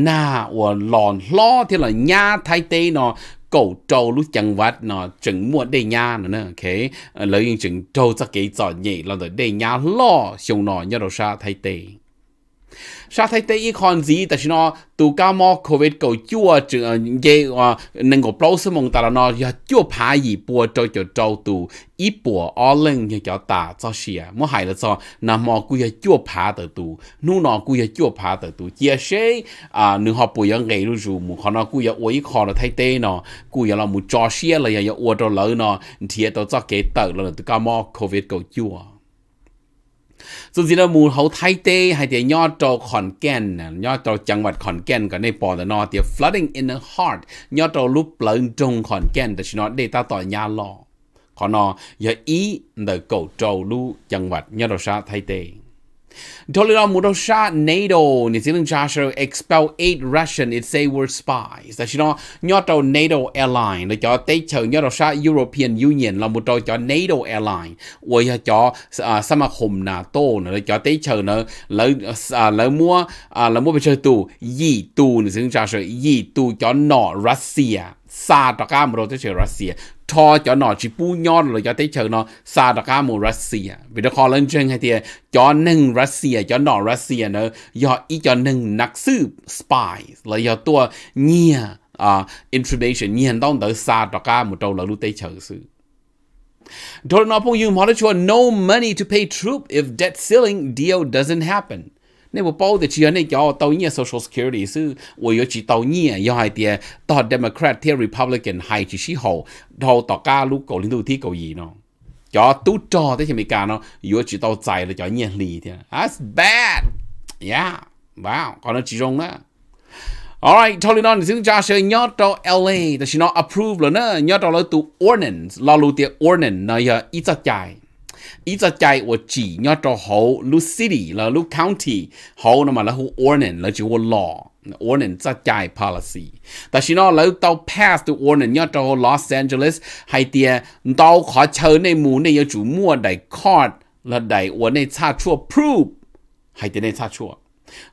น่าอวนหลอนล้อที่หล่อญาไทยเตนอ cầu trâu lúc chẳng vắt nó chừng mua đây nhà nữa nè cái ờ, lấy chừng trâu ra cái giỏi nhỉ là để nhà lo xuống nó nhớ đâu xa thay tiền sa thay tây y con gì ta xin nó tu ca mò covid cầu chua chữ dây nâng cổ bao sớm mong ta là nó giờ chua phá gì bùa cho cho trâu tu y bùa o lưng như cho ta cho xìa mua hại là cho nà mò cú giờ chua phá tờ tu nu nó cú giờ chua phá tờ tu chia sẻ à nửa họ bùi yang gây lu dù khó nó cú giờ uống khó nó thay tây nó cú giờ là mù cho xìa là giờ uống cho lỡ nó thì tao cho cái tờ là tu ca mò covid cầu chua ส่วนสิละมูเขาไทยเต้ให้เตียยอดจอขอนแก่นยอดจอจังหวัดขอนแก่นก็ในปอตนอเตีย flooding in the heart ยอดจอรูปเปลิงจงขอนแก่นแต่ชนอเดต้าต่อยาลอขอนอยาอีเดอเก่าจอลูจังหวัดยอดจอชาไทยเต้ Tolera Murosha NATO, New Zealand Jasher expel eight Russian it say were spies. Tại nó nhỏ tàu NATO airline, là cho tế chờ nhỏ tàu sa European Union là một đôi cho NATO airline. Ôi cho à, sama khủng NATO nữa là cho tế chờ nữa lỡ à, lỡ mua à, lỡ mua bị chơi tù, yi tù New Zealand Jasher yi tù cho nọ Russia xa đó cá mồ tới chờ Russia cho cho nó chỉ bu nhon rồi cho tới chờ nó xa đó cá mồ Russia vì đó khó lên trên hay thì cho nâng Russia cho nó Russia nữa do ý cho nâng nặc sư spy là do tua nhia à information nhiên đong tới xa đó cá mồ trâu là lúc tới chờ sự Donald Trump, you monitor no money to pay troop if debt ceiling deal doesn't happen. 那我包的只要那叫到你 Social Security Democrat, Republican, nó, wow, còn 是我要去到你，要还的到 Democrat、Republican 还只是好，然后大家如果领导提高意呢，叫都找的前面干呢，要去到在了叫年龄的，That's bad，yeah，wow，可能集中了。Alright, totally not. Xin chào sẽ nhớ đó LA, đó là nó approve rồi nữa, nhớ đó là tụ ordinance, là lụ tiệt ordinance, nó giờ ít chắc chạy. 一只在我只要着好，lu city 了，lu county 好，那么然后 warning 了就我 law。warning จะจ่าย policy แต่ชินอแล้วเตา pass ตัว warning ยอดจาก Los Angeles ให้เตียเตาขอเชิญในหมู่ในยจูมั่วได้ court และได้วันในชาชั่ว prove ให้เตียในชาชั่ว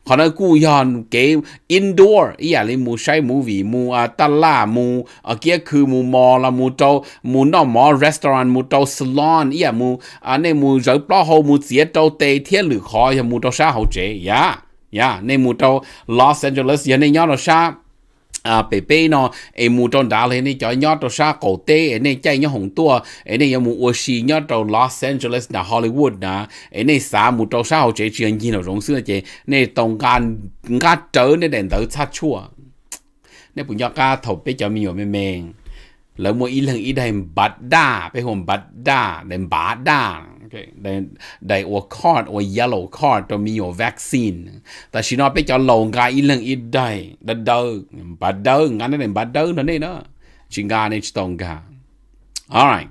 可能古人给 indoor，伊啊哩木晒木尾木啊，达拉木啊，杰克木毛啦木到木那毛 restaurant 木到 salon，伊啊木啊那木肉包好木直接到地铁里开，也木到啥好这呀呀，那木到 Los Angeles 也那样了啥？à PP nó em mu trong đá lên cho nhớ cho sa cổ tế em này chạy nhớ hồng tua em này em mu ô xì nhớ cho Los Angeles na Hollywood na em này sa mu cho sa hậu chế chuyện gì nó rong xưa chế này tông gan ngã trở này đèn tới sát chua này bụng nhớ ca thổ bé cho mình mình mình lỡ mua ý lần ý đây bát đa hồn bát đèn bát okay they they were caught or yellow card to me your vaccine ta shi no pe cho long ga i leng i dai da da ba da ngan ne ba da no ne no chinga ne chitong ga all right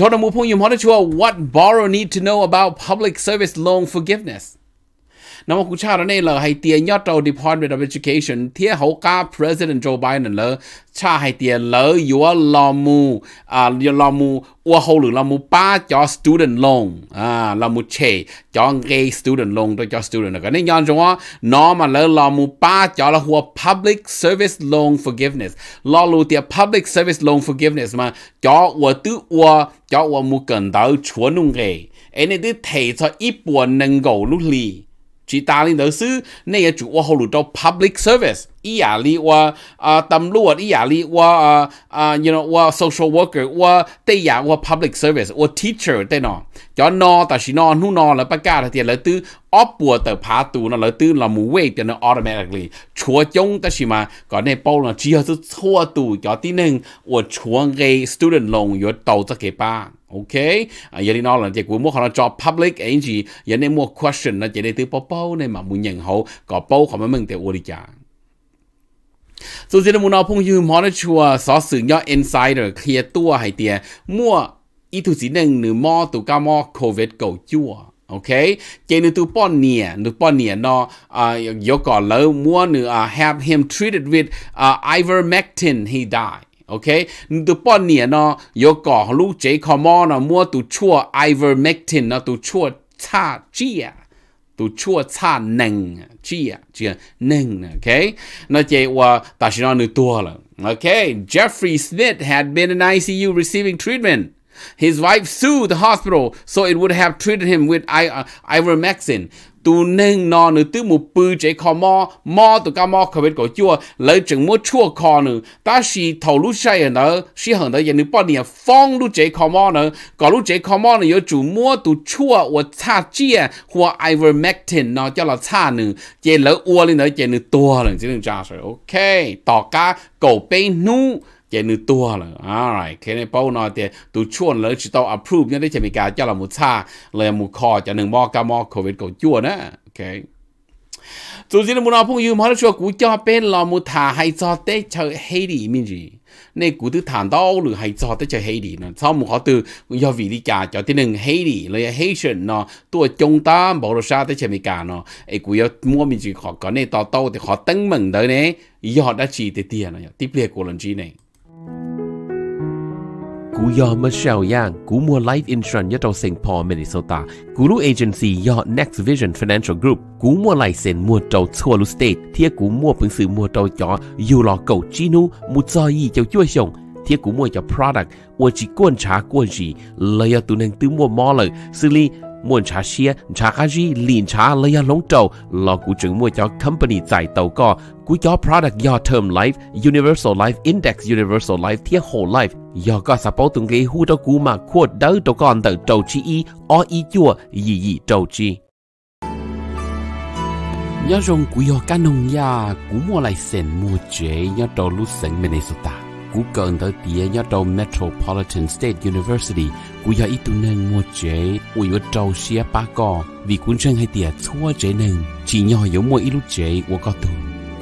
Dr. Mupung, you want to what borrower need to know about public service loan forgiveness? 那么古查的那了还点要找 Department of Education 贴后加 President Joe Biden 了，查还点了有老母啊，有老母我后头老母把叫 student loan 啊，老母切叫 A student loan 都叫 student 那个，那样种啊，那么了老母把叫了或 public service loan forgiveness，老路的 public service loan forgiveness 嘛，叫我都我叫我母跟到错弄个，哎，你的提出一波能够努力。chỉ ta lên đầu sư này là chủ hồ lụ cho public service ý à li wa à tâm luật ý à li wa à à, you know wa social worker wa tây à wa public service wa teacher tây nọ cho nó ta chỉ nó nu nó là bắt cả thì là tư ốp bùa tờ phá tù nó là tư là mù quê thì nó automatically chúa chống ta chỉ mà có này bao là chỉ là chúa tù cho tí nâng wa chúa gây student loan yo tàu ta cái ba OK giờ đi nói là chỉ của mua họ cho public ấy gì giờ nên mua question là chỉ để từ bao bao này mà muốn nhận hậu có bao không mới mình để ổn đi chả so giờ muốn nó phong như họ nó chua sở sự nhỏ insider kia tua hay tiền mua ít thứ gì nên nửa mò tụ cao mò covid cầu chua OK chỉ nửa tụ bao nè nửa bao nè nó à giờ còn lỡ mua nửa à, have him treated with uh, ivermectin he died OK，都半年呢，有搞路这可么呢？莫都错 ivermectin 呢，都错差剂啊，都错差能剂啊，这样能 okay. Jeffrey Smith had been in ICU receiving treatment. His wife sued the hospital, so it would have treated him with uh, ivermectin. tu nên nó nữa tứ một bư chế khó mò mò tụ cá mò khó biết cổ chua lấy chừng mua chua khó nữa ta xì thầu lú say nữa xì hằng tới giờ nữa bao nhiêu phong lú chế khó mò nữa có lú chế khó mò nữa yếu chủ mua tụ chua hoặc cha chia hoặc ivermectin nó cho là cha nữa chế lỡ uo lên nữa chế nữa tua lên chứ đừng cha rồi ok tỏ cá cổ bê nu chế nữ tua là alright cái này nói thì tụ chuồn lỡ chỉ tao approve nhá đấy chỉ cả cho là một xa là một kho cho nâng mò cả mò covid cầu chua đó ok dù gì là muốn nói mà nó cho cú cho bên là một thà hay cho tết chờ hay mình gì nên cú thứ thản đau lử hay cho tới chờ hay sau một khó từ do vị đi cả cho tới nâng hay đi Haitian nó tua chung ta bảo là sao tới chờ cả nó ấy cú yêu mua mình chỉ khó có nên tao tao thì khó tăng mừng tới nè do đã chỉ tới tiền này tiếp liệt này cú Michelle Yang cú mua life insurance cho St. Paul Minnesota cú lu agency yo Next Vision Financial Group cú mua lại sen mua trâu thua lu state thia cú mua phương sự mua trâu cho yêu lò cầu chinu mu cho yi cho chua xong cú mua cho product ua chỉ quan trả quan gì lời tu nên tư mua mò lời xử muốn trả xe trả cái gì liền trả lấy ra lông trâu, lo của chứng mua cho company giải tàu co của cho product do term life universal life index universal life thiết whole life do có sắp bảo từng cái hú đó cú mà khuất đỡ cho con tờ trâu chi y o y chua gì gì trầu chi nhớ rong của cá nông ya cú mua lại sen mua chế nhớ trầu lúc sẵn Minnesota cú cần tới tía nhá đầu Metropolitan State University cú ya ít tu nâng mua chế ui ở trâu xia ba cò vì cuốn chân hay tía chua chế nâng chỉ nhỏ yếu mua ít lúc chế của có tu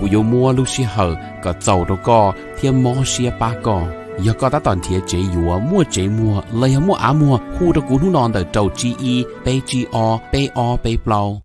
cú yếu mua lúc xia hở có dầu đâu cò thiên mò xia ba cò giờ có ta toàn thiệt chế yếu mua chế mua lấy mua á mua khu đó cú nu non tới trâu chi y bê chi o bê o bê plau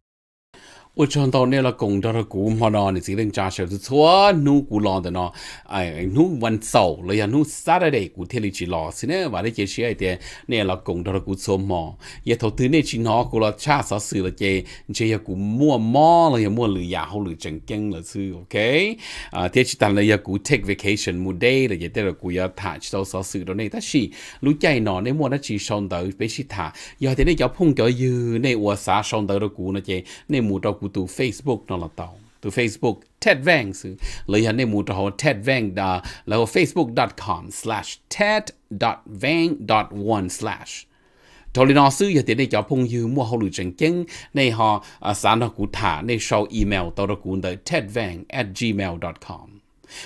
我讲到那了公道的古嘛呢，你只能加小子错，努古浪的呢，哎，努晚走了呀，努啥的嘞，古天里去老是呢，话的这些一点，那了公道的古错嘛，也头对那去拿古了，恰啥事了这，这也古摸摸了也摸了也好了，正经了是 OK，啊，这去但了也古 take vacation 木 day 了，也得了古要谈去到啥事了呢，但是路在呢，那摸那去上到被去谈，要得那要碰到有那我啥上到的古那这，那木到。của tụ Facebook nó là tao tụ Facebook Ted Vang sư lấy hắn này muốn cho Ted Vang đã là facebook.com slash ted vang 1 slash cho nên nó sư giờ tiền này cho phong yêu mua họ lựa chọn chân này họ sản à, họ cụ thả này sau email tao đó cụ tới Ted Vang at gmail.com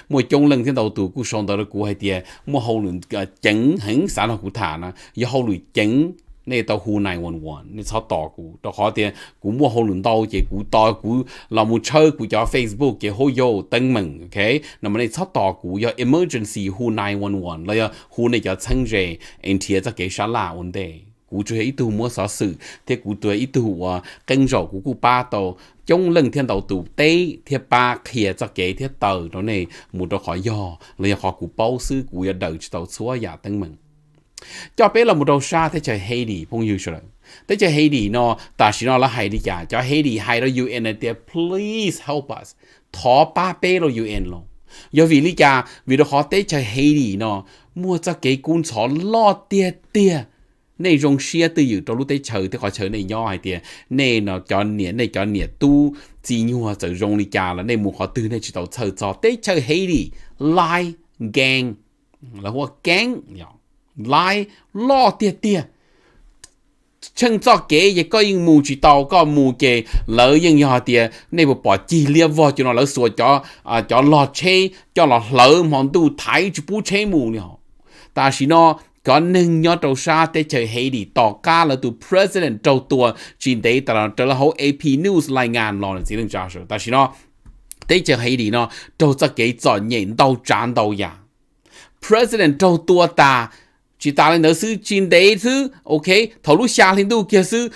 mỗi chung lần thiên đầu tụ cụ xong tao đó cụ hay tiền mua họ lựa à, chọn hứng sản họ cụ thả này, giờ họ lựa chọn 那到湖南玩玩，你炒大股，到好点股么好轮到嘅股大股，那么炒股加 Facebook 嘅好友登门，OK？那么你炒大股要 emergency 湖南玩玩，你要湖南要趁住，NT 就给下拉问题。古最一度摸索事，thế 古最一度啊，跟着古古巴到，trong lần thiên đầu tụ tê, thế ba kia cho kế thế tờ đó này, một đó khỏi do, lấy họ cụ bao sư cụ ya đời cho tàu xóa ya tăng mình cho bé là một đầu xa thế chơi Haiti phong yêu rồi thế chơi đi nó ta chỉ nó là hay đi cả cho hay đi hay đó UN thì please help us thọ ba bé lo UN luôn. do vì lý cả vì nó khó thế chơi đi nó mua cho cái cuốn sổ lo tia tia này rong xia từ dự trong lúc tới chờ thì khỏi chờ này nho hay tiền này nó cho niệm này cho niệm tu chỉ nhua chờ rong đi cả là này muốn khó từ này chỉ tàu chờ cho tới chờ đi, lie gang là hoa gang nhỏ lại lo tiệt tiệt chân cho kế ye có những mù chỉ tàu có mù kế lỡ tiệt này bộ bỏ chi liệp vào cho nó lỡ sửa cho à cho lo chế cho nó lỡ mòn tu thái chỉ bù chế mù nhở ta chỉ nó có nâng nhớ trâu xa tế chơi hệ đi tỏ ca là tù president trâu tùa trên đấy, tà là trở là hậu AP News lại ngàn lò là dì lưng trả sở ta xin nó tế chơi hệ đi nó trâu xa kế cho nhện đầu trán đầu nhà president trâu tùa ta chỉ ta lên đó sư chín đế sư ok thầu lúc xa lên đâu kia sư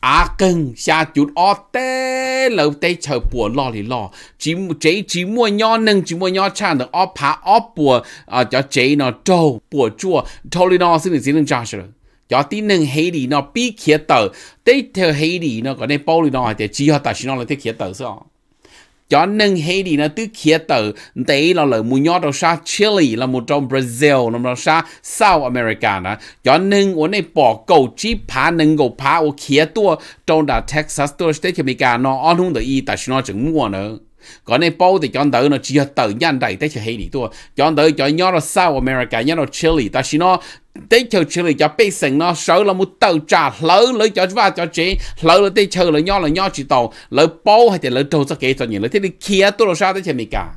à cần xa chút ở tê lâu tê chờ bùa lo thì lo chỉ chế chỉ mua nho nâng chỉ mua nho cha được ở phá ở bùa à cho chế nó trâu bùa chua thầu lì nó xin được xin nâng cha sửa cho tí nâng hei đi nó bí kia tờ tê theo hei đi nó có nên bao lì nó thì chỉ họ ta xin nó là thế kia tờ sao cho nên hay đi nó tư kia tử tế là lời mua nhỏ đâu xa Chile là một trong Brazil là một xa South America nè cho nên ở này bỏ cầu Chi phá nên cầu phá ở kia tua trong đã Texas tua State America nó ăn hung được y tại sao nó chẳng mua nữa còn này bao thì chọn tới nó chỉ tự nhân Đại tới cho hay đi tua chọn tới chọn nhỏ nó South America nhỏ nó Chile ta chỉ nó tế chờ chỉ là cho bê sinh nó sợ là một tàu trà lỡ lỡ cho và cho chị lỡ là tế chờ là nho là nho chỉ tàu lỡ bao hay thì lỡ trâu cho kế cho nhìn lỡ thế thì kia tôi là sao thế chả mình cả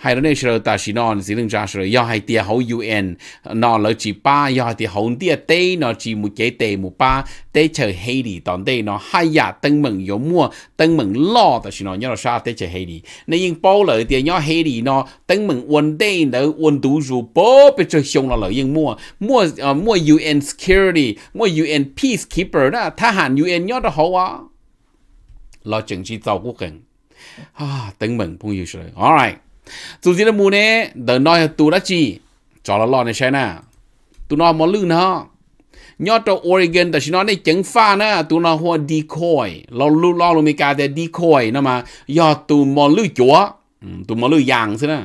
hay đứa này sẽ ta chỉ non chỉ đừng ra sẽ do hay tia hậu UN nó lợi chỉ ba do hay tia hậu tia tây nó chỉ một cái tây một ba tây chờ hay đi tòn tây nó hay nhà dạ, tân mừng yếu mua tân mừng lo ta chỉ nó nhớ là sao tây chờ hay đi nên nhưng bao lời tiền nhớ hay đi nó tân mừng quân tây nó quân tú dù bố bị chơi xong nó lợi nhưng mua mua ờ, mua UN security mua UN peacekeeper đó thà hàn UN nhớ đó hậu á lo chừng chỉ tàu quốc cần à tân mừng phong yêu rồi alright dù gì là mù nè đỡ nói tù đã chi cho là lo này xe nè tụ nó mò lư nó nhớ cho Oregon แต่ฉันนั่นจังฟ้านะตัวน่ะหัว decoy เราลู่ล้อลงมีการแต่ decoy นะมายอดตัวมอลลู่จัวตัวมอลลู่ยางซะนะ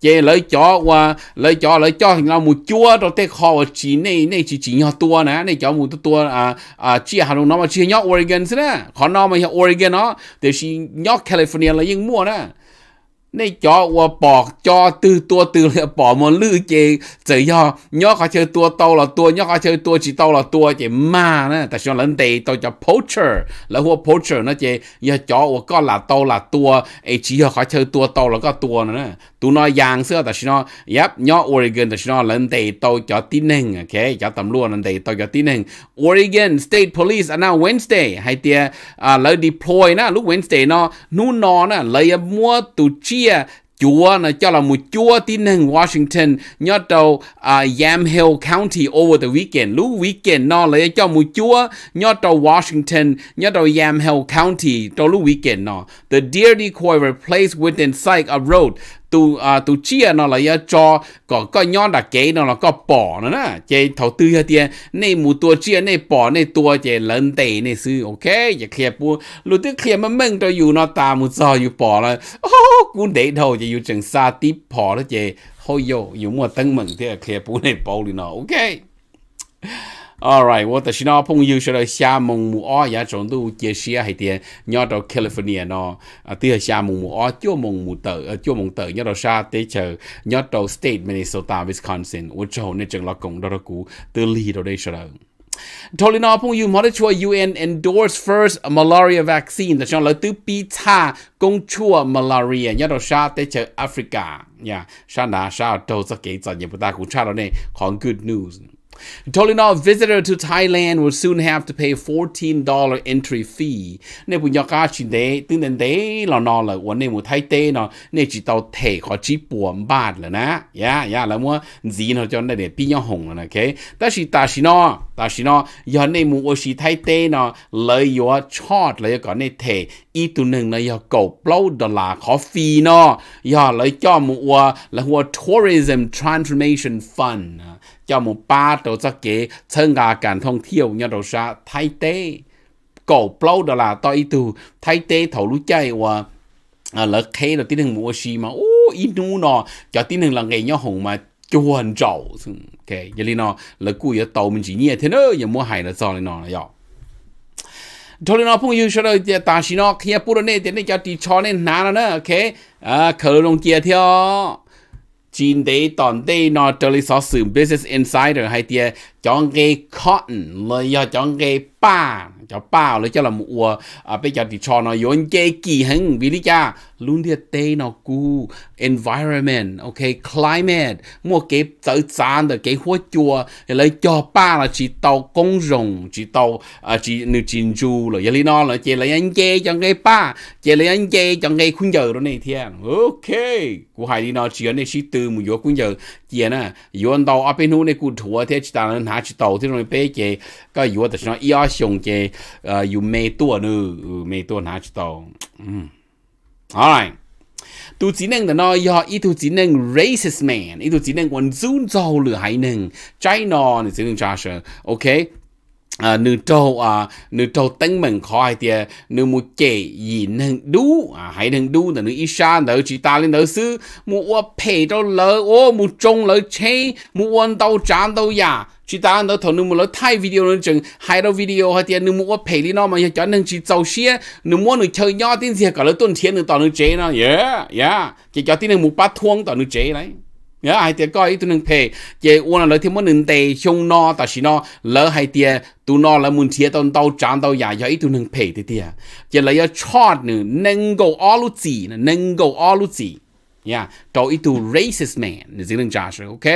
เจเลยจ่อว่าเลยจ่อเลยจ่อเราหมูจัวตัวเตะคอว่าจีนี่นี่จีจียอดตัวนะนี่จ่อหมูตัวตัวอ่าอ่าจีหาลงน้องมาจียอด Oregon ซะนะขอน้องมาเห็น Oregon เนาะแต่ฉันยอด California เลยยิ่งมั่วนะ你叫我把家都多多了，把门路街只要鸟下去多到了多，鸟下去多去到了多就慢呢。但是人哋都叫 poacher，然后 poacher 呢就要叫我搞啦到啦多，哎，只要下去多到了个多呢。都那样色，但是呢，也鸟 Oregon，但是呢，人哋都叫丁宁，OK，叫ตํารวจ人哋都叫丁宁。Oregon State Police 啊，那 Wednesday 还啲啊，嚟 deploy 呢，lúc Wednesday 呢，นู่น呢，嚟一摸到知。cái chúa nó cho là một chúa tin hàng Washington nhớ đầu uh, à, Yamhill County over the weekend lúc weekend nó lấy cho một chúa nhớ đầu Washington nhớ đầu Yamhill County trong lúc weekend nó the deer dearly coil placed within sight of road tu à tu chia à, nó là ya cho có có nhon đã kế nó là có bỏ nó nè chế thầu tư ha tiền nay mù tua chia à, nay bỏ nay tua chế lớn tệ nay sư ok giờ kia bu lu tức kia mà mưng cho dù nó ta mù cho dù bỏ là ô cũng để đầu chế dù chẳng sa tí bỏ đó chế hôi yo dù mua tăng mừng thế kia bu này bỏ đi nó ok Alright，我但是呢，朋友说了厦门木哦，也种都结识还点，要到 California 呢，啊，对厦门木哦，就蒙木豆，呃，就蒙豆，要到沙地 chờ，要到 State Minnesota Wisconsin，我之后呢，整了工到了古，得力到ได้说了。ทลินอพงยูมอได้ชัว UN endorse first malaria vaccine แต่ชอนเราตื้อปีชากงชัว malaria ยอดชาเตเจอแอฟริกาเนี่ยชาหนาชาโตสเกจันยาปตากูชาเราเนี่ยของ good news Totally not visitor to Thailand will soon have to pay $14 entry fee. Nè bù nhọc á chỉ đế, tư nên đế là nó là quán nè mù thay tê nó, nè chỉ tao thể có chỉ buồn bạt là nà. Dạ, dạ là mua gì nó cho nè để bí nhau hồng là nè, ok? Đó chỉ ta chỉ nó, ta chỉ nó, giờ nè mù ô chỉ thay tê nó, lời yếu chót lời có nè thể, ý tù nâng là yếu cầu blow đô la khó phí nó, yếu lời cho mù ô là hùa Tourism Transformation Fund. 叫么巴都只给参加การท่องเที่ยวเนี่ยเราใช้ไทยเต้ก่อเปล่าดละต่ออีตูไทยเต้เขารู้ใจว่าเลิกเคเราที่หนึ่งมัวชีมาโอ้อีนูเนาะจากที่หนึ่งหลังไงเนี่ยหงมาจวนเจ้าซึ่งโอเคยาลีเนาะแล้วกูอย่าโตมันจีเนี่ยเทเนอร์อย่ามัวหายนะจอเลยเนาะยอทรนอพงยูชเราเจตาชินอเคียปุรเนเจนี่จะตีชอเนนานแล้วเนอะโอเคอ่าเคอลงเกียเที่ยว Chín Day Don Day nó trở lại sở sử Business Insider hay tia chọn cái cotton rồi giờ chọn cái ba cho ba rồi cho là mua à bây giờ thì cho nó yến cái kỳ hình vì lý cha luôn đi tê nó cú environment ok climate mua cái tới chán được cái hoa chùa lấy cho ba là chỉ tàu công rồng chỉ tàu à chỉ nữ chín chu rồi vậy nó là chị lấy anh chê trong cái ba chị lấy anh chê trong cái khung giờ đó này thiên à. ok của hai đi nó chỉ ở đây chỉ từ một chỗ khung giờ chị à nè yon tàu ở bên hông này cụ thua thế chỉ tàu nó hạ chỉ tàu thế rồi bé chị cái yon thì nó yêu xong chị à yêu mấy tuổi nữa mê tua ừ, hạ chỉ tàu ừ. Alright. Tu chỉ năng là nó do ý tu chỉ năng racist man, ý tu chỉ năng còn zoom dầu lửa hay năng China này chỉ năng cho Ok, À, nữ trâu à nữ trâu tấn mình khỏi thì nữ mu chế gì nâng đu à hãy nâng đu là nữ ít xa nữ chỉ ta lên nữ sư mu ô phe đâu lỡ ô mu trông lỡ chế mu ôn đâu chán đâu ya chỉ ta nó thầu nữ mu lỡ thay video nó chừng hai đâu video hay thì nữ mu ô phe đi nó mà cho nâng chỉ giàu xia nữ muốn nữ chơi nhau tin gì cả lỡ tuần thiên nữ tao nữ chế nó yeah yeah chỉ cho tin nữ mu bắt thuông tao nữ chế đấy nhớ ai tiếc coi tụi nâng phê chế uôn là lời thêm một nương tề xông no ta xí no lỡ hay tiếc tu no, là muốn chia tao tao chán tao giả cho tụi nâng phê thì tiếc, chế lấy cho chót nữa nâng gầu all lúc gì nâng gầu all lúc gì nha cho ít tu racist man dĩ lưng trả sự ok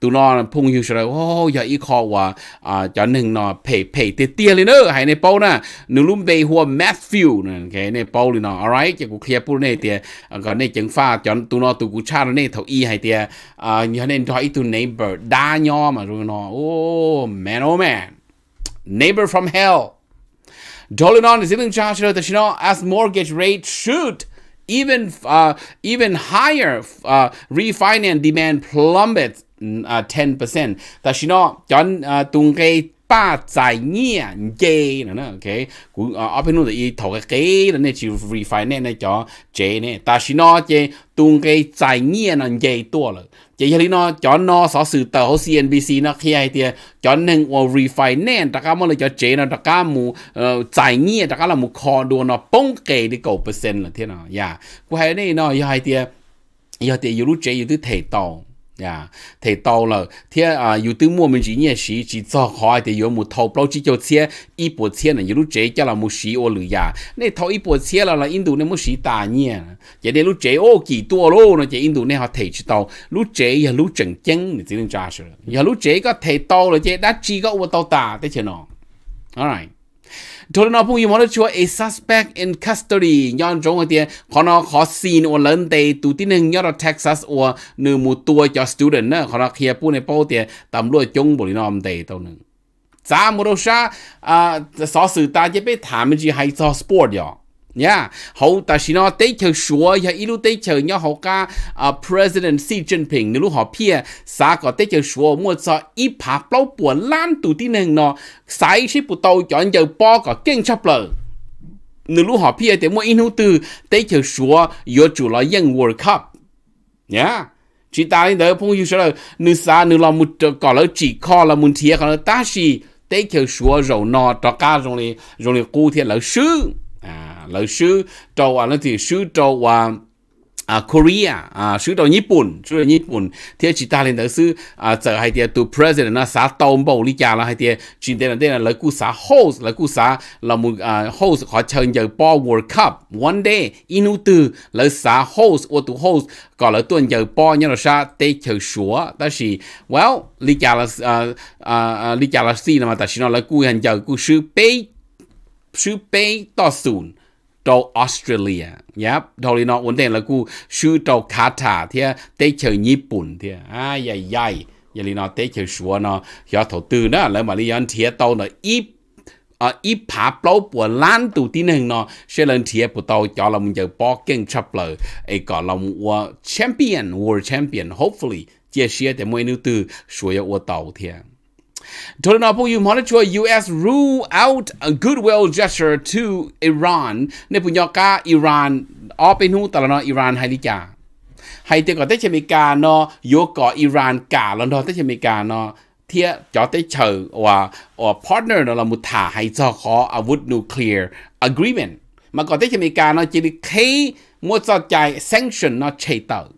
tu nó phung hiu sự ô giờ ít khó quá à cho nên nó pay pay tiền tiền lên nữa hay này bao nè nếu lúc bay hùa Matthew nè cái này bao lên nó alright chắc cũng clear bao này tiền còn này chứng pha cho tu nó tu cũng cha này thầu y hay tiền à nhớ nên cho ít tu neighbor đa nho mà rồi nó ô man oh man neighbor from hell Dolinon is in charge that you know as mortgage rate shoot even uh, even higher uh, refinance demand plummeted mm, uh, 10%. 但是呢，咱呃同嘅八载年借呢呢，OK，古啊，阿边侬就伊头个给了呢，就 refinance 呢叫借呢，但是呢，这东个载年呢借多了，借下来呢，叫呢所事到好 CNBC 呢，起来的叫能我 refinance，大家么了叫借呢，大家么呃载年，大家了么看到呢，崩给的九 percent 了，天呐呀，古还呢呢，要还的，要的有路借有的提到。呀，提到了，天啊，有对我们这些事，只做好的有木头，不只就切一波切呢，一路这叫了木事我了呀，那头一波切了了，印度那木事大年，这点路这哦几多咯呢？这印度那哈提知道，路这也路正经，你只能扎实了，也路这个提到了，这那几个我到大的去呢，all right。cho nên nó phung yếm nó chúa a suspect in custody nhon trong cái tiền họ nó khó xin ở lần tây tụ tin nâng nhon ở Texas ở nửa một tua cho student nữa khó nó kia phun này bao tiền tầm lúa chung bồi nó ông tây tàu nâng 咱没多啥啊，啥事大家别他们去还做 à, sport 呀。nha hậu ta xin nó tới chờ sủa ya ilu tới chờ nhau họ ca à, president Xi Jinping nếu họ pia sa có tới chờ sủa mua cho ít phá bao buồn lan tụ tin nền nó sai chỉ bộ tàu chọn giờ bỏ có kinh chấp lời nếu lúc họ pia tới mua inu từ tới chờ sủa yo chủ là dân World Cup nha chỉ ta nên đó phong yêu sẽ là nữ sa nữ làm một có là chỉ kho là một thiệt còn là ta xì tới chờ sủa rồi nó cho cá rồi rồi cụ thiệt là sướng lợi sư trâu à thì sư trâu à à Korea à sứ đồ Nhật Bản sứ đồ Nhật Bản thì chỉ ta lên đó sứ à giờ hay thì tu president nó xã tàu bầu lý cha là hay thì chỉ tên là tên là lấy cú xã host lấy cú xã là một à host họ chơi giờ ball World Cup one day in inu từ lấy xã host ô tu host còn lấy tuần giờ ball như là xã tê chờ sủa ta chỉ well lý cha là à, à à lý cha là si mà ta chỉ nói lấy cú hành giờ cú sứ pay sứ pay to soon trâu Australia nhá đầu lý nó vấn đề là cu Kata, trâu Qatar chờ Nhật Bản thì à dài dài giờ lý nó tế chờ số nó do thổ tư đó là mà lý anh thiệt tàu nó ít à ít phá bao bùa lan tụ tin hình nó lần thiệt bù tàu mình giờ bỏ chấp lờ ấy có lòng world champion world champion hopefully chia sẻ để mỗi nữ từ số yếu tàu thiệt โ t o t o ู o p o u l monitor U.S. rule out a goodwill g e ช t u r e to Iran ในปุญญากาอิรานออเปนู่ตลอดอิรานไฮลิกาไฮเตก่อเตชเมกาเนาะโยก่ออิรานกาลอนดอนเตชเมกาเนาะเทียจอเตเชอว่าว่าพาร์ทเนอร์เนาะมุถ่าไฮจอขออาวุธนิวเคลียร์อะกรีเมนต์มาก่อเตชเมกาเนาะจิลิเคมุดสอดใจเซ็นชั่นเนาะเชยเตอร์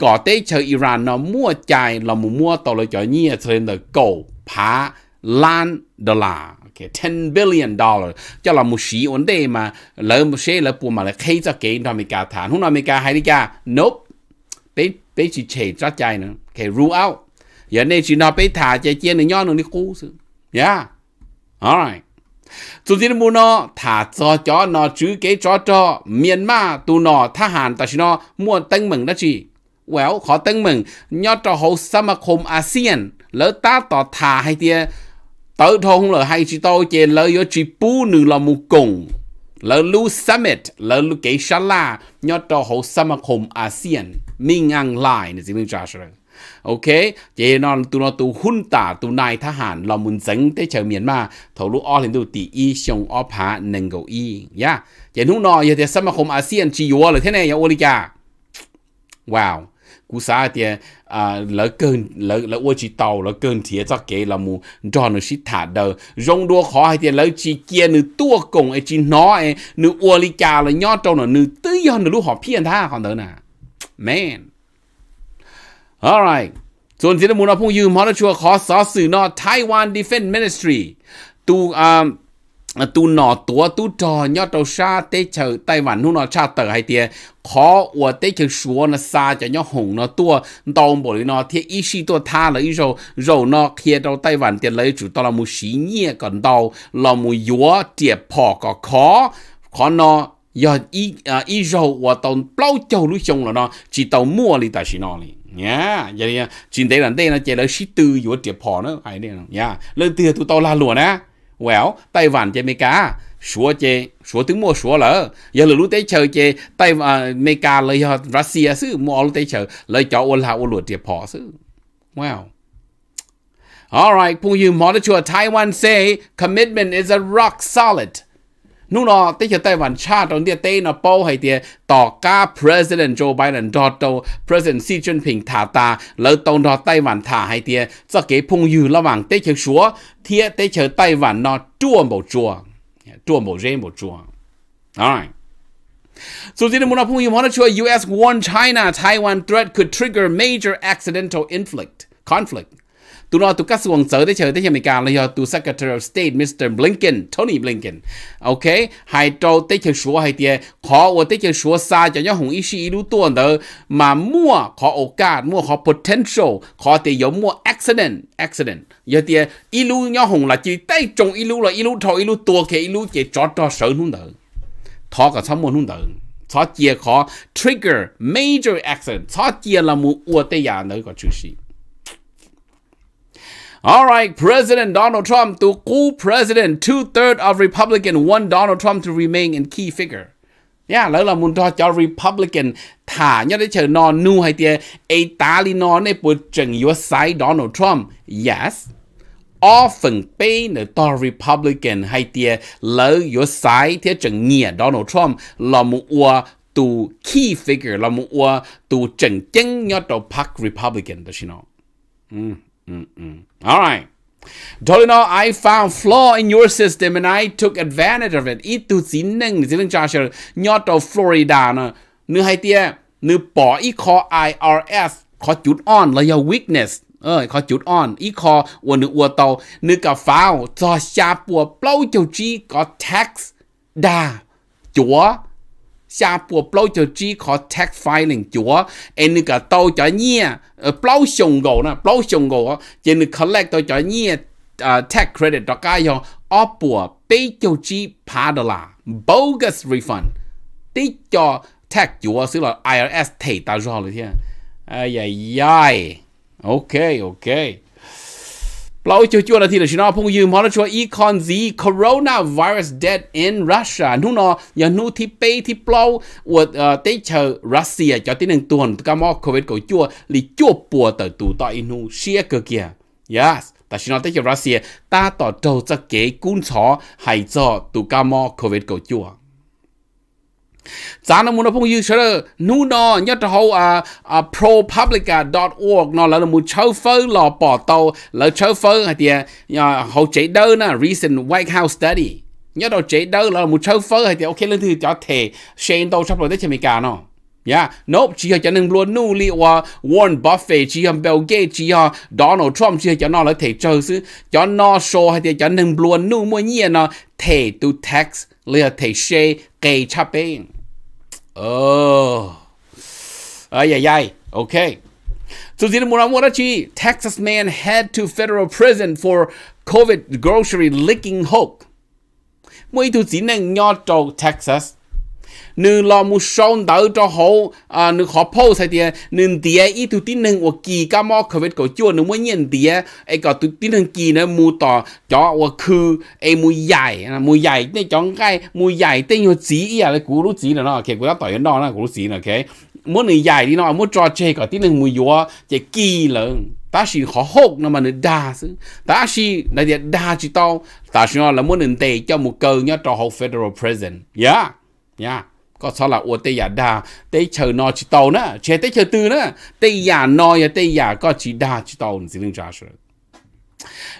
có tế chờ Iran nó mua chai, là một mua tàu lời cho nhia trên là cổ phá lan đô la okay, 10 billion dollar cho là một sĩ ổn đề mà lỡ một sĩ lỡ buồn mà lại khi cho cái Nam Mỹ thản không Nam Mỹ hay đi cả nope bé bé chỉ chê ra chạy nữa okay, rule out giờ này chỉ nó bé thả chạy chia này nhon nó đi cú sự yeah alright dù gì mua nó thả cho cho nó chứ cái cho cho miền ma tụ nó tha hàn ta chỉ nó mua tăng mừng đó chỉ well ขอตั้งมึงยอดจะหกสมาคมอาเซียนแล้วตาต่อทาให้เตียเติร์ทงเลยให้จิโตเจนเลยยอจิปูหนึ่งละมุกงแล้วลูซัมมิตแล้วลูเกชาลายอดจะหกสมาคมอาเซียนนิ่งอังไลน์นี่สิมึงจ้าเชิงโอเคเจนอนตัวนอตูหุ่นตาตัวนายทหารเรามุนสังเตเฉเมียนมาเถาลูอ้อเห็นดูตีอีชงอ้อผาหนึ่งเกาอีย่าเจนหุ่นนอยอย่าแต่สมาคมอาเซียนชิวเลยเท่ไหนอย่าโอริกาว้าว cú xã thì à lỡ cơn lỡ lỡ ô chỉ tàu lỡ cơn thì chắc cái là mù cho nó xịt thả đờ rong đua khó hay thì lỡ chỉ kia nữ tua cùng ấy chỉ nó ấy nữ ô li cha là nhó trâu nữa nữ tư do nữ lúc họ phiền tha còn đỡ nè man alright ส่วนที่นมูลเราพุ่งยืมฮอลชัวขอสอสื่อนอไต้หวัน Defense Ministry ตูอ่า Ờ, tu nọ tua tu trò nhớ đầu xa tế chờ tay vạn nu nọ xa tờ hay tiề khó của tế chờ số nó xa cho nhớ hùng nó tua tàu bộ nó thì ý si tua tha lấy rồi rồi nó kia đầu tay vạn tiền lấy chủ tao là một xí nhẹ còn tàu là một yếu tiệp phò có khó khó nó giờ ý ý rồi của tàu bao châu lũ chồng là nó chỉ tàu mua đi tại xí à, nó đi nhá giờ đi chính tế là chỉ lấy xí tư yếu tiệp phò nó hay đây nha lời tiệp tụi tao là lùa nè Well, tay vạn All right, Pung Yu Monitor Taiwan say commitment is a rock solid. cha, địa นู่นอเตจะไต้หวันชาติตอนเดียเต้นอเป้าให้เตียต่อก้า president Joe Biden ดอตโต president Xi Jinping thả thả ta, địa cho thiệt nó ถาตาแล้วตอนดอไต้หวันถาให้เตียจะเก็บพงยืนระหว่างเตเฉียวชัวเทียเตเฉียวไต้หวันนอจ้วบ่จ้วจ้วบ่เร่บ่จ้ว alright So did Munapung U.S. warned China Taiwan threat could trigger major accidental conflict conflict tu no tu kas wong zai de che de mi ka le yo tu secretary of state mr blinken tony blinken okay hai to te che shuo hai tie kho wo te che shuo sa ja yo hong yi shi lu tu de ma mua kho o ka mua kho potential kho te yo mua accident accident yo tie yi lu yo hong la chi tai chong yi lu la yi lu tho yi lu tu ke yi lu che cho to sơ nu de tho ka sam mo nu de 所借可 trigger major accident，所借啦冇我哋人嗰個出事。All right, President Donald Trump to cool president, two-third of Republican want Donald Trump to remain in key figure. Yeah, lỡ là muốn cho cho Republican thả nhớ để chờ nó nu hay tia ấy ta li nó này bộ trưởng sai Donald Trump. Yes. Often pay nở to Republican hay tia lỡ yếu sai thế trưởng nghĩa Donald Trump là một ua tu key figure là một ua tu trưởng chân nhớ tổ Park Republican đó xin nó. Mm, mm, All right. Tony, no, I found flaw in your system and I took advantage of it. It does nothing. This is just your not of Florida. No, no idea. No, but it call IRS. Call you on like your weakness. เออขอจุดอ่อนอีคอวันนึกอัวเตานึกกับฟ้าวจอชาปัวเปล่าเจ้าจีก็แท็กซ์ด่าจัว下波包就只可 tax filing 咗，誒你個到咗呢，誒包上個呢，包上個啊，就你 collect 到咗呢，誒 tax credit 到家用，阿波俾就只拍到啦，bogus refund，啲就 tax 咗，所以話 IRS 提打咗好了先，哎呀呀，OK OK。Plau chiều chua là thì là chỉ nó phong dư mà nó cho e con z corona virus dead in Russia nu nó giờ nu thì pay thì plau ở tây chờ Russia cho tới nâng tuần cả mò covid cổ chua lì chua bùa tờ tù tại nu xia cơ kìa yes ta chỉ nói tới chờ Russia ta tỏ trâu cho kế cún chó hay cho tù cả mò covid cổ chua จานมุนพงยูเชอร์นูนอยอดเฮาอ่าอ่า propublica.org นอแล้วมุเชฟเฟอร์หล่อปอเตาแล้วเชฟเฟอร์เดียเฮาเจเดอร์นะ recent White House study ยอดเฮาเจเดอร์แล้วมุเชฟเฟอร์เดียโอเคเรื่องที่จะเทเชนโตชอบเราได้เชมิกาเนาะ Yeah, nope, chỉ cho nên luôn nu li wa Warren Buffett, chỉ cho Bill Gates, chỉ cho Donald Trump, chỉ cho nó là thể chơi chứ, cho nó show hay thì cho nên luôn nu mua nhiên nó thể tu tax, là thể share cái chắp bên. Oh, ai ai ai, okay. So đó chỉ Texas man head to federal prison for COVID grocery licking hook. Mỗi thứ gì nên nhỏ Texas, nên lo mu sống đỡ cho hậu à nên họ phô sai tiền nên tiền ít tụi tin nên của kỳ cá mò covid của cổ chua nên mới nhận tiền ai cả tụi tin nên kỳ nên mu tỏ cho của khư ai mu dài mu dài nên chọn cái mu dài tên nhiều chỉ à lấy cú lúc chỉ là nó kể cú đã tỏi đến đó là cú lúc chỉ là kể muốn người dài đi nó muốn cho chơi cả tin nên mu yếu chỉ kỳ lớn ta chỉ khó hốt nó mà nó đa chứ ta chỉ là để đa chỉ tao ta chỉ là muốn nền tệ cho một cơ nhá cho học federal prison yeah yeah có sao là ủa tây giả đà tây chờ nó chỉ tàu nữa chế tây chờ từ nữa tây giả nó ya tây giả có chỉ đà chỉ tàu gì lưng trả sửa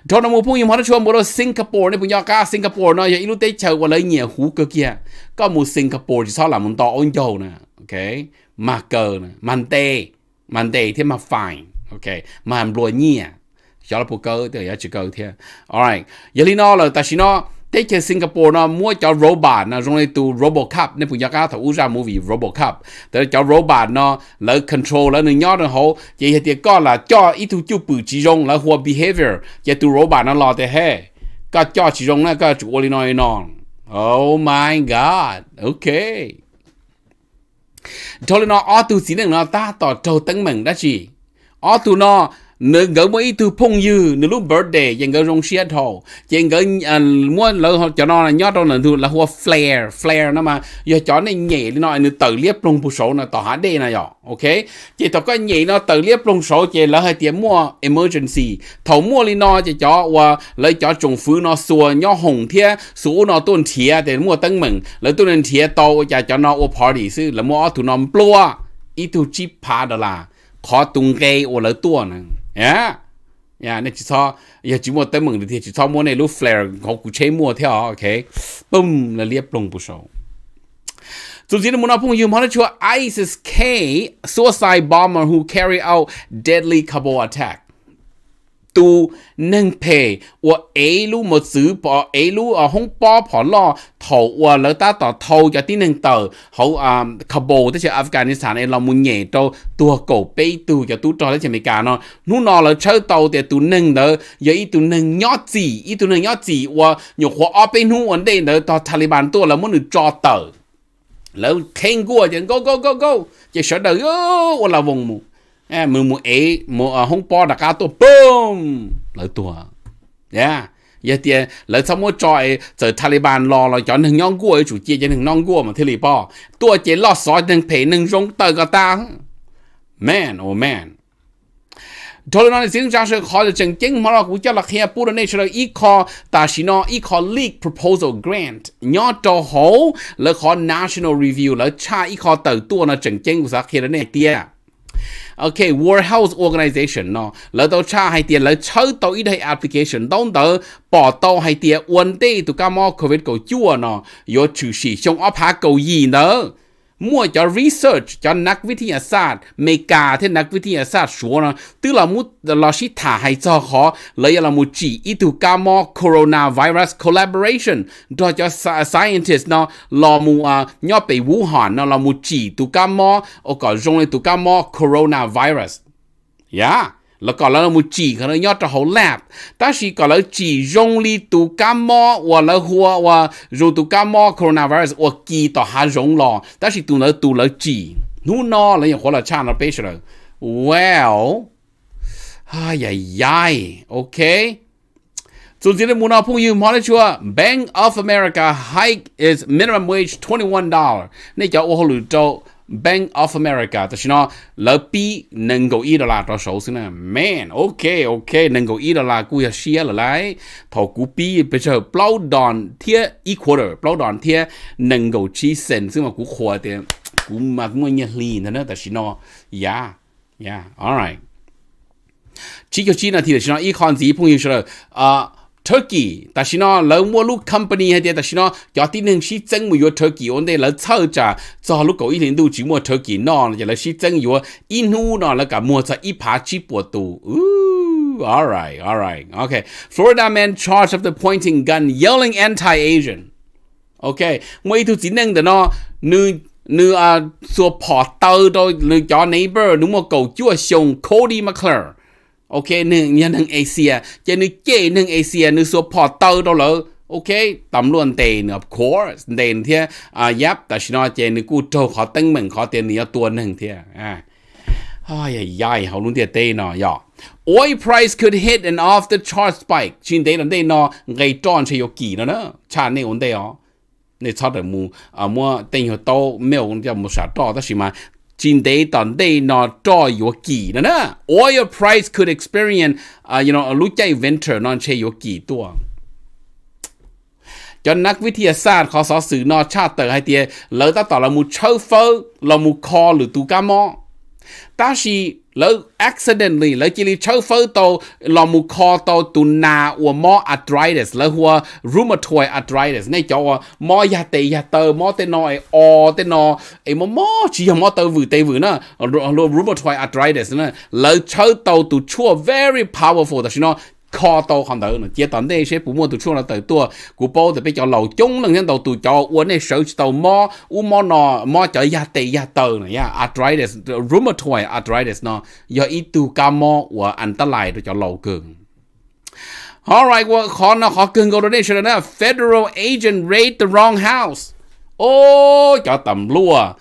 cho nó mua phong im hóa chuông bộ Singapore này bây giờ Singapore nó giờ tây chờ qua lấy nhiều hú kia có mua Singapore chỉ sao là muốn to ôn dầu nè ok mà cờ nè màn tê phải ok mà làm lùa nhia là bộ cơ thì giờ chỉ cơ thế alright giờ lý nó là ta chỉ nó thế chơi Singapore nó mua cho robot nó rồi này tu robot cup nên phụ gia cá thầu ra mua vì robot cup để cho robot nó lỡ control lỡ nó nhỏ nó hậu chỉ hệ tiền có là cho ít thu chú bự chỉ rong là hoa behavior chỉ tu robot nó lo thế hệ có cho chỉ rong nó có chủ oli nói nó oh my god okay thôi nó ở tu xin nó ta tỏ trâu tấn mừng đã chỉ ở tu nó nếu gỡ mấy ý từ phong dư nếu lúc birthday chẳng gỡ rong xe thổ chẳng gỡ mua lỡ họ cho nó là nhót đâu là thu là hoa flare flare nó mà giờ chó này nhẹ nó nữa tự liếp luôn bộ số là tỏ hả đây này rồi ok chỉ tỏ có nhẹ nó tự liếp luôn số chỉ là hơi tiền mua emergency thầu mua đi nó chỉ chó và lấy chó trồng phứ nó xua nhó hồng thia số nó tuần thia để mua tăng mừng lấy tuần thia to và cho nó ô party sư là mua thủ nó plua ý tụi chip pa đó là khó tung gây ô lỡ tua yeah yeah nên chỉ cho giờ chỉ mua tới mừng thì chỉ cho mua này lúc flare họ cũng chế mua theo ok boom là liệp lông bút sâu So Zina Munapung Yumhanachua ISIS K suicide bomber who carry out deadly Kabul attack tu nâng phê và ấy lu một chữ bỏ ấy lu ở không bỏ bỏ lo thầu và lỡ ta tỏ thầu cho tí nâng tờ hậu à khả bồ tới Afghanistan ấy là muốn nhẹ cho tua cổ bê tu cho tu cho tới mấy cả nó nu nó là chơi tàu để tu nâng đó giờ tu nâng nhỏ gì ít tu nâng nhỏ gì và nhiều khóa ở bên nu vấn đề đó Taliban tua là muốn được cho tờ lỡ khen gua chẳng go go go go chỉ sợ đời ô là vùng mù à mừng mừng ấy mù không bỏ đặt cá tôi boom lợi tua yeah giờ thì ờ, lợi xong mỗi trọi giờ Taliban lo là cho nên nhong cua chu chia cho nên nhong cua mà thế Po, bỏ tua chỉ lo sói nên phải nên rong tờ cả ta man oh man thôi nói xin rằng sự khó là chứng kiến mà là cũng cho là khi bù này nature là ý khó ta xin nó ý khó leak proposal grant nhỏ cho hồ, là khó national review là cha ý khó tự tua nó chứng kiến của sao khi đó này tiệt okay warehouse organization nó lỡ đâu cha hay tiền lỡ chơi tàu ít hay application đóng tờ bỏ tàu hay tiền one day tụi cá mò covid cầu chua nó yo chủ sĩ trong ốp há cầu gì nữa มั่วจะ research จะนักวิทยาศาสตร์เมกาที่นักวิทยาศาสตร์ชัวนะตื้อเรามุดเราชิถาให้จอขอเลยเรามุจีอิทุกามอ coronavirus collaboration ดอจะ scientist เนาะเรามูอ่ะย่อไปวูหานเนาะเรามุจีตุกามอโอ้ก็จงเลยตุกามอ coronavirus yeah là có là một chỉ có là nhớ cho hậu lạp ta chỉ có là chỉ dùng li tu cá mò hoặc là hua hoặc dù tu cá mò coronavirus hoặc kỳ tỏ hạ dùng lò ta chỉ tu là tu là chỉ nu nó lỡ những là cha nó bế rồi well ai ai ai ok So today we're not putting you monitor Bank of America hike is minimum wage $21. Này cho ô hồ lũ Bank of America，就是呢，老比能够伊的啦，到手是呢，man，OK OK，能够伊的啦，故要写了来，头股比不是 blow down 贴 e quarter，blow down 贴能够起身，是嘛？股活的，股嘛股么热力的呢，但是呢，yeah，yeah，all right，这个技能提的是呢，一看自己朋友说了啊。Turkey 但是呢，老摩路 company 系啲，但是呢，有啲人是真冇有 Yo Turkey du Turkey, Yo 呢，有老是真有印度呢，那个冇在一爬起波度，ooh all right all right okay Florida man charged of the pointing gun yelling anti-Asian okay 我呢度只能的呢，你。你啊，做跑道到你家 à, neighbor，你冇搞住啊，上 Cody McClure。โอเคหนึ่งยันหนึ่งเอเชียเจนึเจหนึ่งเอเชียนึสวพอเตอร์ตัวเลยโอเคตำรวจเตน of course เตนเทียอ่ายับแต่ชนอเจนึกูโตขอตั้งเหมือนขอเตียนนี้ตัวหนึ่งเทียอ่าอ้ยใ่ญ่เขาลุ้นเตียเตนอยอ Oil price could hit an off the chart spike ชินเตนเดนอไงจอนชยกี่นะเนอะชาเนอนเดอในชอตมูอ่ามัวเต็งหัวโตเมลจะมุชาต่อตั้งิมาจินเดตอนเดนอจอยวกีนะนะโอ i l ไพร c ์ could experience อ่า you know ลุจใจเวนเทอร์นอนเชยวกีตัวจนนักวิทยาศาสตร์ขอสอสื่อนอชาติเตอร์ไฮเตียเลอตาต่อละมูเชอร์เฟอร์ละมูคอหรือตูกามอตาชี lỡ accidentally lỡ chỉ li chơi phơi tô lò mù kho tô tu na ua mò arthritis lỡ hua rheumatoid arthritis này cho mò ya tê ya tơ mò tê nọ ai e o tê nọ ai e mò mò chỉ hầm mò tơ vừa tê vừa nữa lò rheumatoid arthritis nữa lỡ chơi tô tu chua very powerful đó chứ nó khó tàu hàng đầu chỉ tận đây sẽ bù mua tụ chung là tàu tua cụ bao thì bây giờ lầu chung lần nhân tàu tụ cho uốn này sợ tàu mò u mò nọ mò chở ya tệ ya tàu này ya arthritis rheumatoid arthritis nó do ít tu cam mò và anh ta lại cho lầu cường Alright, well, khó nó khó cưng câu đó đây rồi Federal agent raid the wrong house. Ô, oh, cho tầm lúa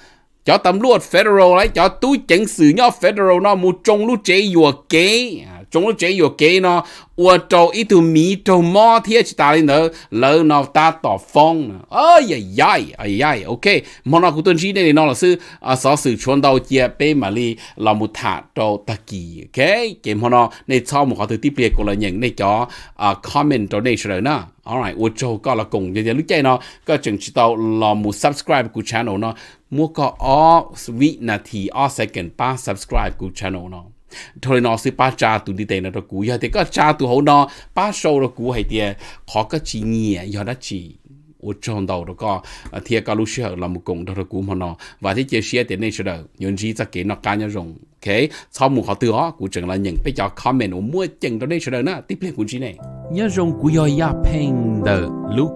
cho tầm lúa federal lấy cho túi chỉnh xử nhau federal nó mu trông lúa chế dùa kế. À, chúng nó chế yo kế nó ua trâu ít tu mì trâu mò thiệt chỉ ta lên nữa lỡ nó ta tỏ phong ơi ya ya ya ya ok mà nó cũng tuân chỉ này nó là sư à sáu sự chuẩn đầu chia bê mà li là một thả trâu ta kỳ ok cái mà nó này sau một họ thứ tiếp liệt của là những này cho à, comment donation rồi nè alright ua trâu có là cùng giờ lúc chơi nó có chừng chỉ tao là một subscribe của channel nó mua có all second ป้า subscribe của channel nó thôi nó sư ba cha tụ đi tệ nó cú giờ thì có cha tụ hậu nó ba sâu nó hay tiền khó có chỉ nhẹ giờ đó chỉ ô trong đầu đó có thì có lúc sửa là một cùng đó là cú và thì chia sẻ đến đây sửa đầu nhân gì ta kể nó cá nhau rồng ok sau một họ từ đó cú chừng là những bây giờ comment của mua chừng đó đây sửa đầu nữa tiếp liên cú gì này nhớ rồng cú yo ya peng đờ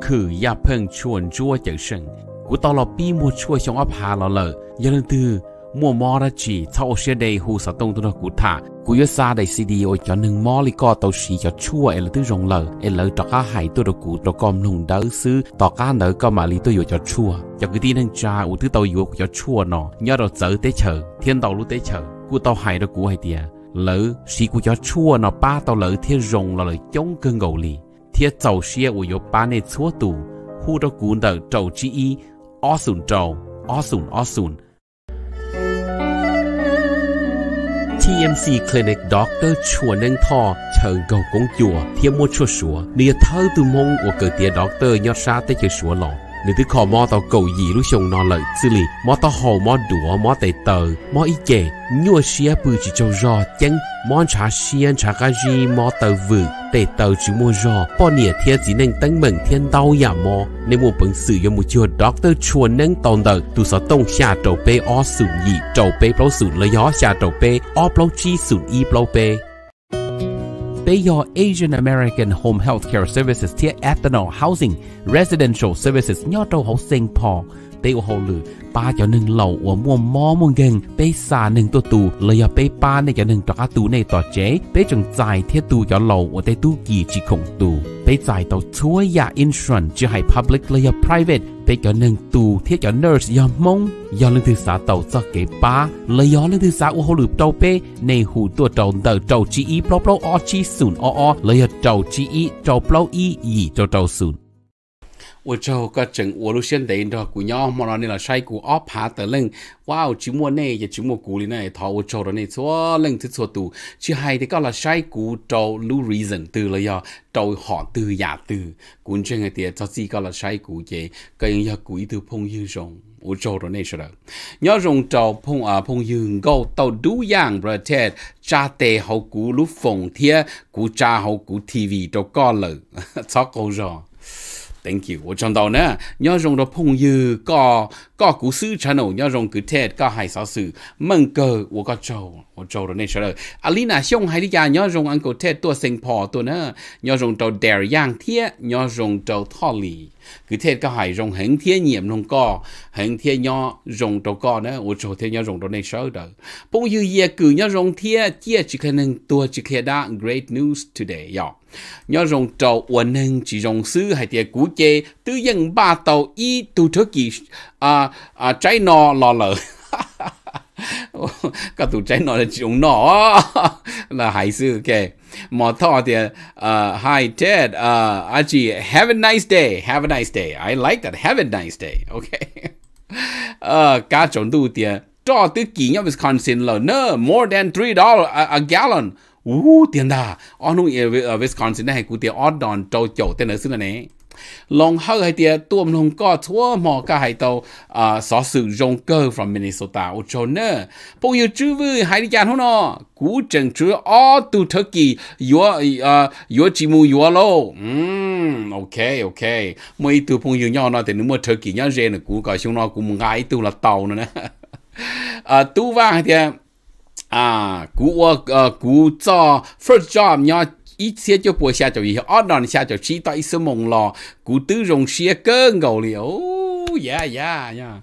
khử ya peng chuồn chua chữ sừng cú tao là bi mua chua trong ấp hà lò lờ giờ lần từ มัวมอระจีเท่าเชียเดหูสตงตัวกูถ่ากูยซาได้ซีดีโอจอหนึ่งมอลิก็ตัวสีจอชั่วเอลตึรงเลอเอลตอก้าหายตัวกูตัวกอมนุงเดอซื้อตอก้าเนอก็มาลีตัวอยู่จอชั่วจากกูตีนั่งจ้าอุทึตัวอยู่จอชั่วเนาะย่อเราเจอเตเฉอเทียนตัวรู้เตเฉอกูตัวหายตัวกูหายเตียเลอสีกูจอชั่วเนาะป้าตัวเลอเทียรงเราเลยจงเกิงเกาหลีเทียเจ้าเชียอุยป้าในชั่วตู่หูตัวกูเดอเจ้าจีอีออสุนเจ้าออสุนออสุน TMC Clinic Dr. ជួននឹងថឆើងកោកងជួធៀមមួយជួសួរនេះថៅទុំងអូកើទា Dr. ញ៉ាត់សាតិជាសួរឡង nữ tử mò tàu cầu gì lúc sông nó lợi xử lý mò tàu hồ mò đũa mò tay tờ mò y chè nhua xia chỉ châu rò chân mò trà xiên trà gà gì mò tàu vự tay tờ chỉ mua rò bỏ nỉa thiên chỉ nên tấn mừng thiên đau giả mò nên mua bằng sử dụng một chiều doctor chuồn nâng tồn tờ tụ sở tông xa trầu bê o sử nhị trầu bê bao sử lợi gió xa trầu chi sử y bao bê Pay your Asian American Home Healthcare Services ที่ Ethanol Housing Residential Services ยอดเราเขาเซ็งพอเตอาหลือปาเจ้าหนึ่งเหล่าอัวม่วม้อมงเก่งเปสาหนึ่งตัวตูเลยอย่าไปปาในเจ้าหนึ่งตระตูในต่อเจเปจงจ่ายเทียตูเจ้าเหล่าอัวเตตู้กี่จีคงตูเปจ่ายต่อช่วยยาอินชรันจะให้ public เลยอย่า private thế cho nên tù thế cho nurse do mong do lên thứ xã tàu cho kế ba lấy gió lên thứ xã u hồ lụp tàu bê này hủ tua tàu tờ tàu chi ý pro pro o chi sùn o o lấy tàu chi ý tàu pro y gì cho tàu sùn 我就个整我路线得到古鸟莫那你了晒古阿爬的人，哇哦，只莫呢也只莫古里呢，他我做的呢做人就做多，只还得搞了晒古找路 reason 对了呀，找好对呀对，关键个点就只搞了晒古嘢，跟要古一头朋友上。我做到那事了，要用找朋啊朋友够到多样不贴，家地好古路风天，古家好古 TV 都搞了，操够上。Thank you，我講到呢，要用到朋友個。ก็กูซื้อชานอย่ารงคือเทศก็ให้สาวสื่อมึงเกิดว่าก็โจว่าโจตัวนี้เฉลยอลีน่าช่วงให้ที่ยาย่อรงอังกฤษเทศตัวเซิงพอตัวเนอย่อรงตัวเดรย่างเทียย่อรงตัวท่อลีคือเทศก็ให้รงเห็นเทียเหยียมลงก็เห็นเทียย่อรงตัวก็เนว่าโจเทียย่อรงตัวนี้เฉลยปงยืเยียกือย่อรงเทียเจียจิคหนึ่งตัวจิเคด้า great news today ย่อย่อรงตัวอวนหนึ่งจิรงซื้อให้เทียกูเจ tư dân ba tàu y tu thơ kỳ à, à, trái nò lò lợ các tụ trái nọ là chúng nọ là hải sư kệ mà thọ thì à, hi Ted uh, chị have a nice day have a nice day I like that have a nice day okay uh, cá chọn đủ thì cho tư kỳ nhau Wisconsin là nơ more than three dollar à, a, gallon Ú, tiền đà, ở nông ở Wisconsin này hay cụ tiền ở đòn trâu chậu tên ở xưa này long hau hai tia tuom long ko thua mo ka hai to a à, so su jong ko from minnesota o cho ne po yu chu vu hai di jan ho no cú trần chúa ó tu thơ kỳ yúa yúa chỉ mu yúa okay, ok ok mấy tu phong yêu nhau nó thì nếu mà thơ kỳ nhau rèn là cú gọi xuống nó cũng ngại tu là tàu nữa nè à tu vang thì à cú à, à, cú cho first job nhau ít xe cho bùa xa cho gì ở đòn xa cho chi tại sớm mong lò cụ tứ rồng xe cơ ngầu ô yeah yeah yeah,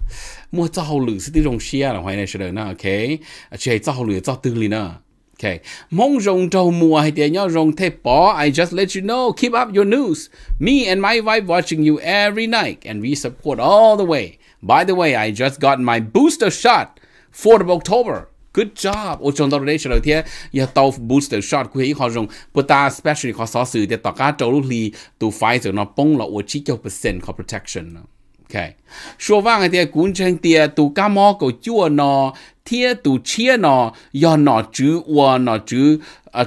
mua cho hậu lử tứ rồng xe là hoài này sẽ được nè ok chơi cho hậu lử cho tư liền nè ok, Mong rong trâu mùa hay tiền nhau rong thế bỏ. I just let you know. Keep up your news. Me and my wife watching you every night and we support all the way. By the way, I just got my booster shot 4th of October good job ô trong đó đấy rồi thế giờ tàu boost shot của họ dùng but ta especially họ sáu sự để tao cá trâu lúc lì tụ phải rồi nó bông là ô chỉ cho percent có protection okay số vàng thì cũng trên tiền tụ cá mò chua nó thế tụ chia nó do nó chứ ô nó chứ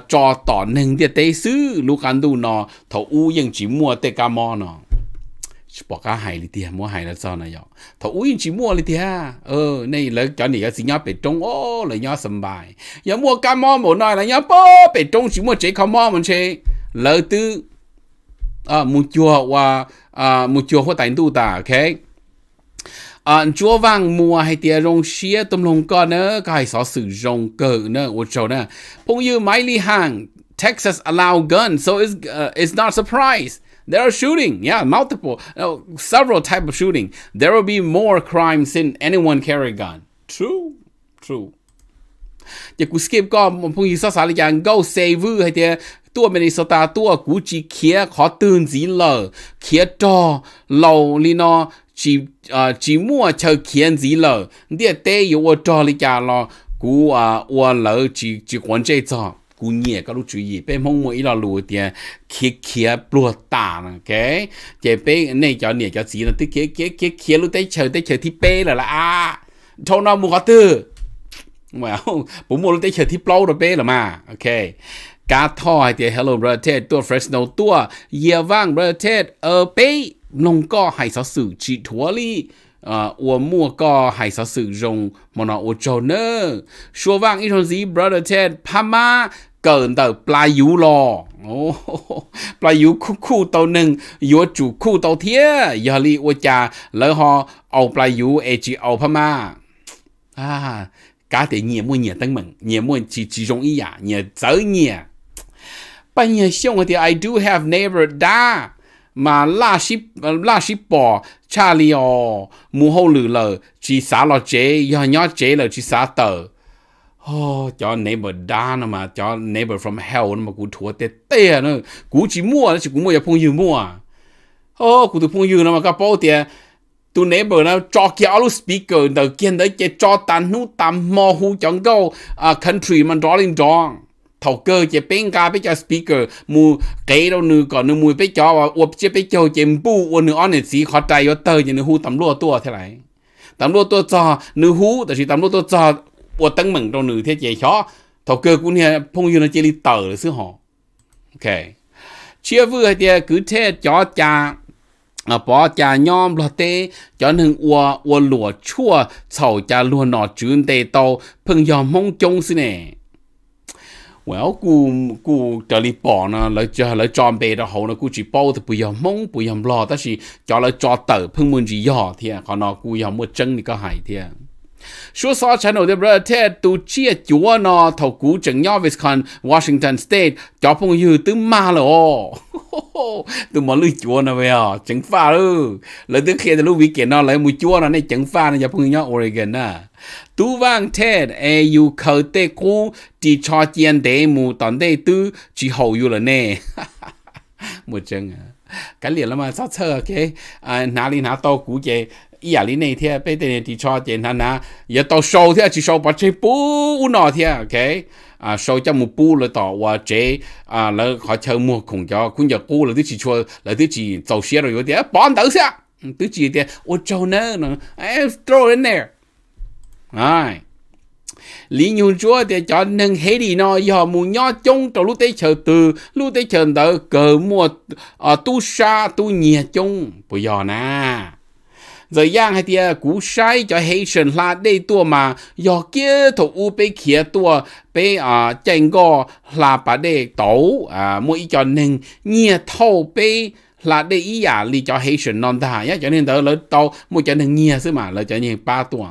cho tỏ nên tiền tế xứ lúc ăn đủ nó u nhưng chỉ mua tê cá mò bỏ cả hai lít tiền mua hai là sao này vậy thầu uy chỉ mua lít tiền ờ này là cho này cái gì nhá bị trống ô là nhá sầm bài nhá mua cá mò một nồi là nhá bó bị trống chỉ mua chỉ cá mò mình chơi, lỡ tư à mua chùa và à mua chùa hoa tài tu ta ok à chúa vàng mua hai tiền rong xía tôm lông con nữa cái số sử dụng cờ nữa ô chỗ nữa phong như máy li hàng Texas allow guns so it's uh, it's not surprise There are shooting, yeah, multiple, no, uh, several type of shooting. There will be more crimes than anyone carry gun. True, true. 一股 skip 个，我朋友说啥哩人狗 save 还得多没你说大多估计开好短子了，开到老哩呢，只啊只么就开子了，你得有我找哩家了，估啊我老只只管这张。กูเหนียก็รู้จุยเป็นมงมวยเราลูเตียเคียเคียปลวตานะแกเจเป้นในจอเนี่ยจอสีนะที่เคียเคียเคียเคียรู้ได้เฉยได้เฉยที่เป้เลยละอ่ะชาวนามูกตื้อว้าวผมมูรู้ได้เฉยที่เปล่าหรือเป้หรือมาโอเค การทอให้เตียฮัลโหลประเทศตัวเฟรชโนตัวเยว์ว่างประเทศเออ เป้ลงก็ให้สาวสื่อีทัวรี่ ờ mua có hay sao sử dụng mà nó ủa cho nữa ít hơn gì brother Ted Pama cần tờ plai yếu lo plai yếu khu khu tàu nâng yếu chủ khu tàu thía giờ li ủa cha họ ẩu plai yếu e chỉ ẩu à cá thể nhiều mua nhiều tăng mừng nhiều mua chỉ chỉ dùng ý à nhiều tới nhiều bây giờ xong thì I do have neighbor da mà la sĩ la ship bỏ cha li o mu hô lử lờ chỉ xả lo chế do nhó chế lờ chỉ xả tờ oh cho neighbor da nó mà cho neighbor from hell nó mà cú thua tê tê nó cú chỉ mua nó chỉ cú mua giờ phong yêu mua oh cú tụ phong yêu nó mà cá bao tiền tụ neighbor nó cho kia alu speaker đầu kia đấy cái cho tan hú tan mò hú chẳng câu à country mà đó lên thầu cơ chế bên ga bây cho speaker mu kế đâu nữ còn nữ mùi bây cho và uập chế bây giờ chế bu uo nữ on gì khó trái, trai tờ tơ như hú tầm lúa tua thế này tầm lúa tua cho nữ hú, tại vì tầm lúa tua cho uo tăng mừng đâu nữ thế chế chó, thầu cơ cũng nha phong yêu nó chế đi tờ sư họ ok chia vừa thì cứ thế cho cha à, bỏ cha nhóm lo tê cho nên ua ua lụa chua sầu cha luôn nọ chướng tê tàu phong dòm mong trông xin nè well cú cú trợ lý bỏ nó lấy cho lấy cho bề đó hậu nó cú chỉ bao thì bây giờ mong bây giờ lo ta chỉ cho lấy cho tờ phương muốn gì nhỏ thì à, còn nó cú giờ mua chân thì có hại thì à. Số sao channel thì bro thế tu chia à, chúa nó thầu cú chẳng với Wisconsin Washington State cho phong như tứ ma là ô tứ mà lưu chúa nó về à chẳng pha luôn lấy tứ khi thì lưu vị kiện nó lấy mùi chúa nó này chẳng pha nó cho phong nhau Oregon à Eh, tu vang thế e yu khờ tê cú chỉ cho tiền để mù tận đây tư chỉ hậu yu là nè một chân à cái liền là mà sao sợ cái à nà li nà to cú chè ý à li này thế bây giờ chỉ cho tiền thằng nà giờ tao sâu thế chỉ sâu bắt chế u nọ thế ok à sâu cho một bú là tao và chế à là họ chơi mua cùng cho cũng giờ cú là thứ chỉ cho là thứ chỉ tàu xe rồi có thế bán đầu xe thứ chỉ thế ô châu nữa nè ai throw in there à. lý nhu chúa thì cho nâng hệ đi nó do mù nhỏ chung trong lúc tế chờ từ lúc tế chờ đỡ cờ mua ở ờ, tu xa tu nhẹ chung bây giờ nè giờ giang hay tia ờ, cú sai cho hệ sơn la đây tua mà giờ kia thủ u bê kia tua bê à ờ, chèn go là bà đây tổ à mỗi cho nên nhẹ thâu bê là để ý à li cho hệ sơn non ta nhá cho nên đỡ lỡ tàu mỗi cho nên nhẹ xứ mà là cho nên ba tuồng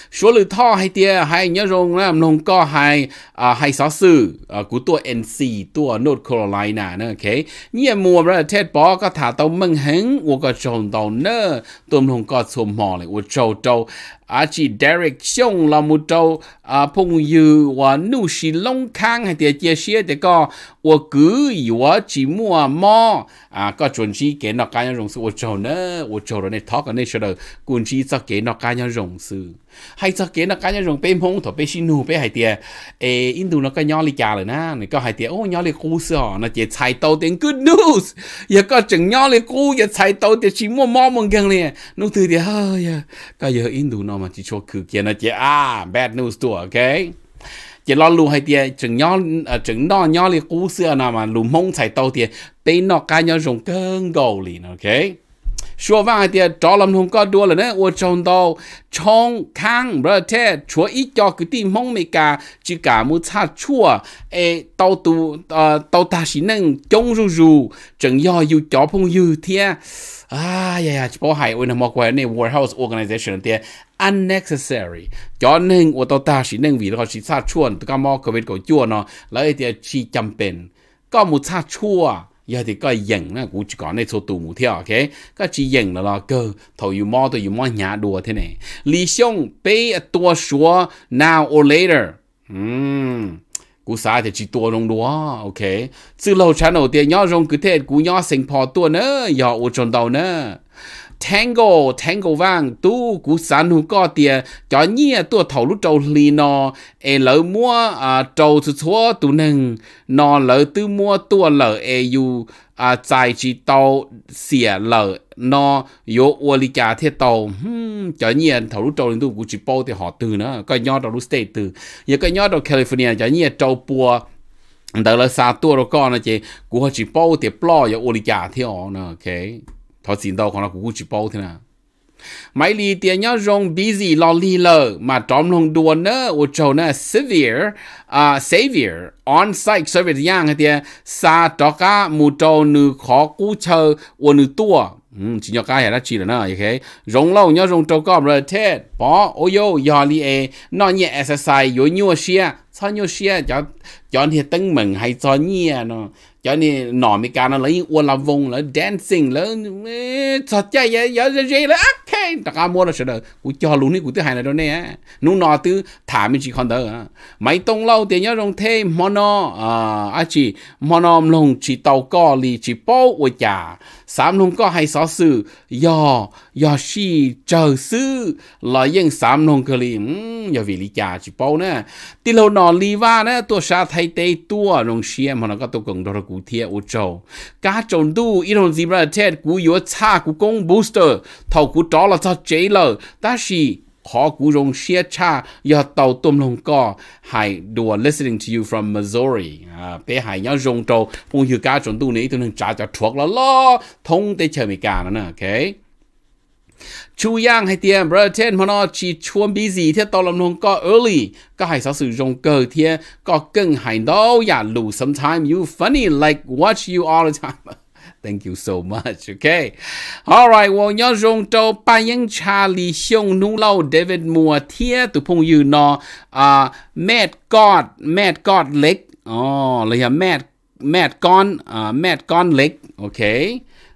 số lượng thọ hay tia hay nhớ rồng là nông co hay à hay sáu sư à của tua NC tua North Carolina nè ok nhiều mùa ra tết bỏ có thả tàu mừng hứng của có trồng tàu nơ tôm nông co xồm mò lại của trâu trâu à chỉ Derek Chung là một trâu à phong yu và nu xì long khang hay tia chia sẻ thì có của cứ yếu chỉ mua mò à có chuẩn chỉ cái nó cá nhân rồng sự của trâu nơ của trâu rồi này thọ cái này sơ đồ cuốn chỉ cho cái nó cá nhân rồng hay sao kia nó cái nhau rồng bé mông thọ bé xin nụ bé hay tiề ê in đủ nó cái nhau li già rồi na này có hay tiề ô nhau li cú sợ nó chỉ chạy tàu tiền good news giờ có chừng nhau li cú giờ chạy tàu tiền chỉ mua mò mông gần liền nó từ tiề hơi cái giờ in đủ nó mà chỉ cho cứ kia nó chỉ à bad news tụ ok chỉ lo lù hay tiề chừng nhau à, chừng đó nhau li cú xưa nào mà lù mông chạy tàu tiền, bên nó cái nhau rồng cơn gầu liền ok 说完的找了同个多了呢，我讲到从看不太，除一家个地方没干，就干么差错，哎，到都呃到大是能中如如，正要有交朋友天，哎呀呀，这不还为那么怪那 warehouse organization 的 unnecessary，叫能我到大是能为了是差错，这个么个为个叫呢，来一点去讲本，干么差错啊？giờ thì coi dần là cũng chỉ có này số tù theo ok các chỉ dần là lo cơ thầu you mò thầu you mò nhà đùa thế này lý xong pay a tua số now or later hmm cú xa thì chỉ tua rong đùa ok từ lâu chán đầu tiên nhỏ cứ thế cú nhỏ sinh phò tua nữa giờ ô tròn đầu nữa tango tango vang tu cú san hú có tiền cho nhia tua thầu lúc trâu lì nọ e lỡ mua à trâu thứ chúa tu nưng, nọ lỡ tu mua tua lỡ e yu à tài chỉ tàu xỉa lỡ nọ yo ua li cả thế tàu hmm, cho nhia thầu lúc trâu lên tu cú chỉ bao thì họ từ nữa coi nhau đầu lúc state từ giờ coi nhau đầu California cho nhia trâu bùa đỡ là xa tua rồi con nó chị cú họ chỉ bao thì plo yo ua li cả thế họ nè ok thọ xin đâu còn là cũng chỉ bao thế nào mấy lì tiền nhau rong busy lo lì lờ mà trong lòng đồn nữa ô nữa severe à uh, savior on site service yang cái tiền sa đó cả mu khó cú chờ ô nữ tua chỉ nhau cái là chỉ là nó như rong lâu nhau rong châu có rồi thế bỏ ô yo yo lì e nó nhẹ exercise yo nhua sao nhiều xe cho cho thì tưng mừng hay cho nhia nó cho nên nọ mi ca nó lấy uôn làm vùng lấy dancing lấy cho chơi vậy giờ giờ giờ là ok đặc mua là sợ đâu, cũng cho luôn đi cũng thứ hai này đâu nè nụ nọ thứ thả mình chỉ còn đỡ à. mấy tông lâu thì nhớ rong thêm mono à à chỉ mono lồng chỉ tàu co lì chỉ bao ôi chả sáu lồng có hay xó sự do giờ si chờ sư là yên sám nông cơ giờ vì lý cha chỉ bao nè tin nè tua sa thay tê tua nông xia mà nó có tôi cần đó là thiệt ô châu cá du ít hơn gì mà chết cú yếu cha cú công booster thầu cú đó là cho chế lờ ta chỉ khó cú rong xia cha giờ tàu tôm lông co hải đùa listening to you from Missouri à bé hải nhau rong trâu bung hiu cá trộn du này tôi nên trả cho thuộc là lo thông tê chờ mì cả nè okay ชูย่างให้เตียมบรเทนพนอชีชวนบีสีเทียตอลำนงก็เออลี่ก็ให้สาวสื่อจงเกิดเทียก็เก่งให้ดออย่าหลู sometime you funny like watch you all the time Thank you so much. Okay. All right. Well, nhớ rong to pa yang cha li xiong nu lau David mùa thia tu phong yu no à mad god mad god leg. Oh, là mad mad con à mad con leg. Okay.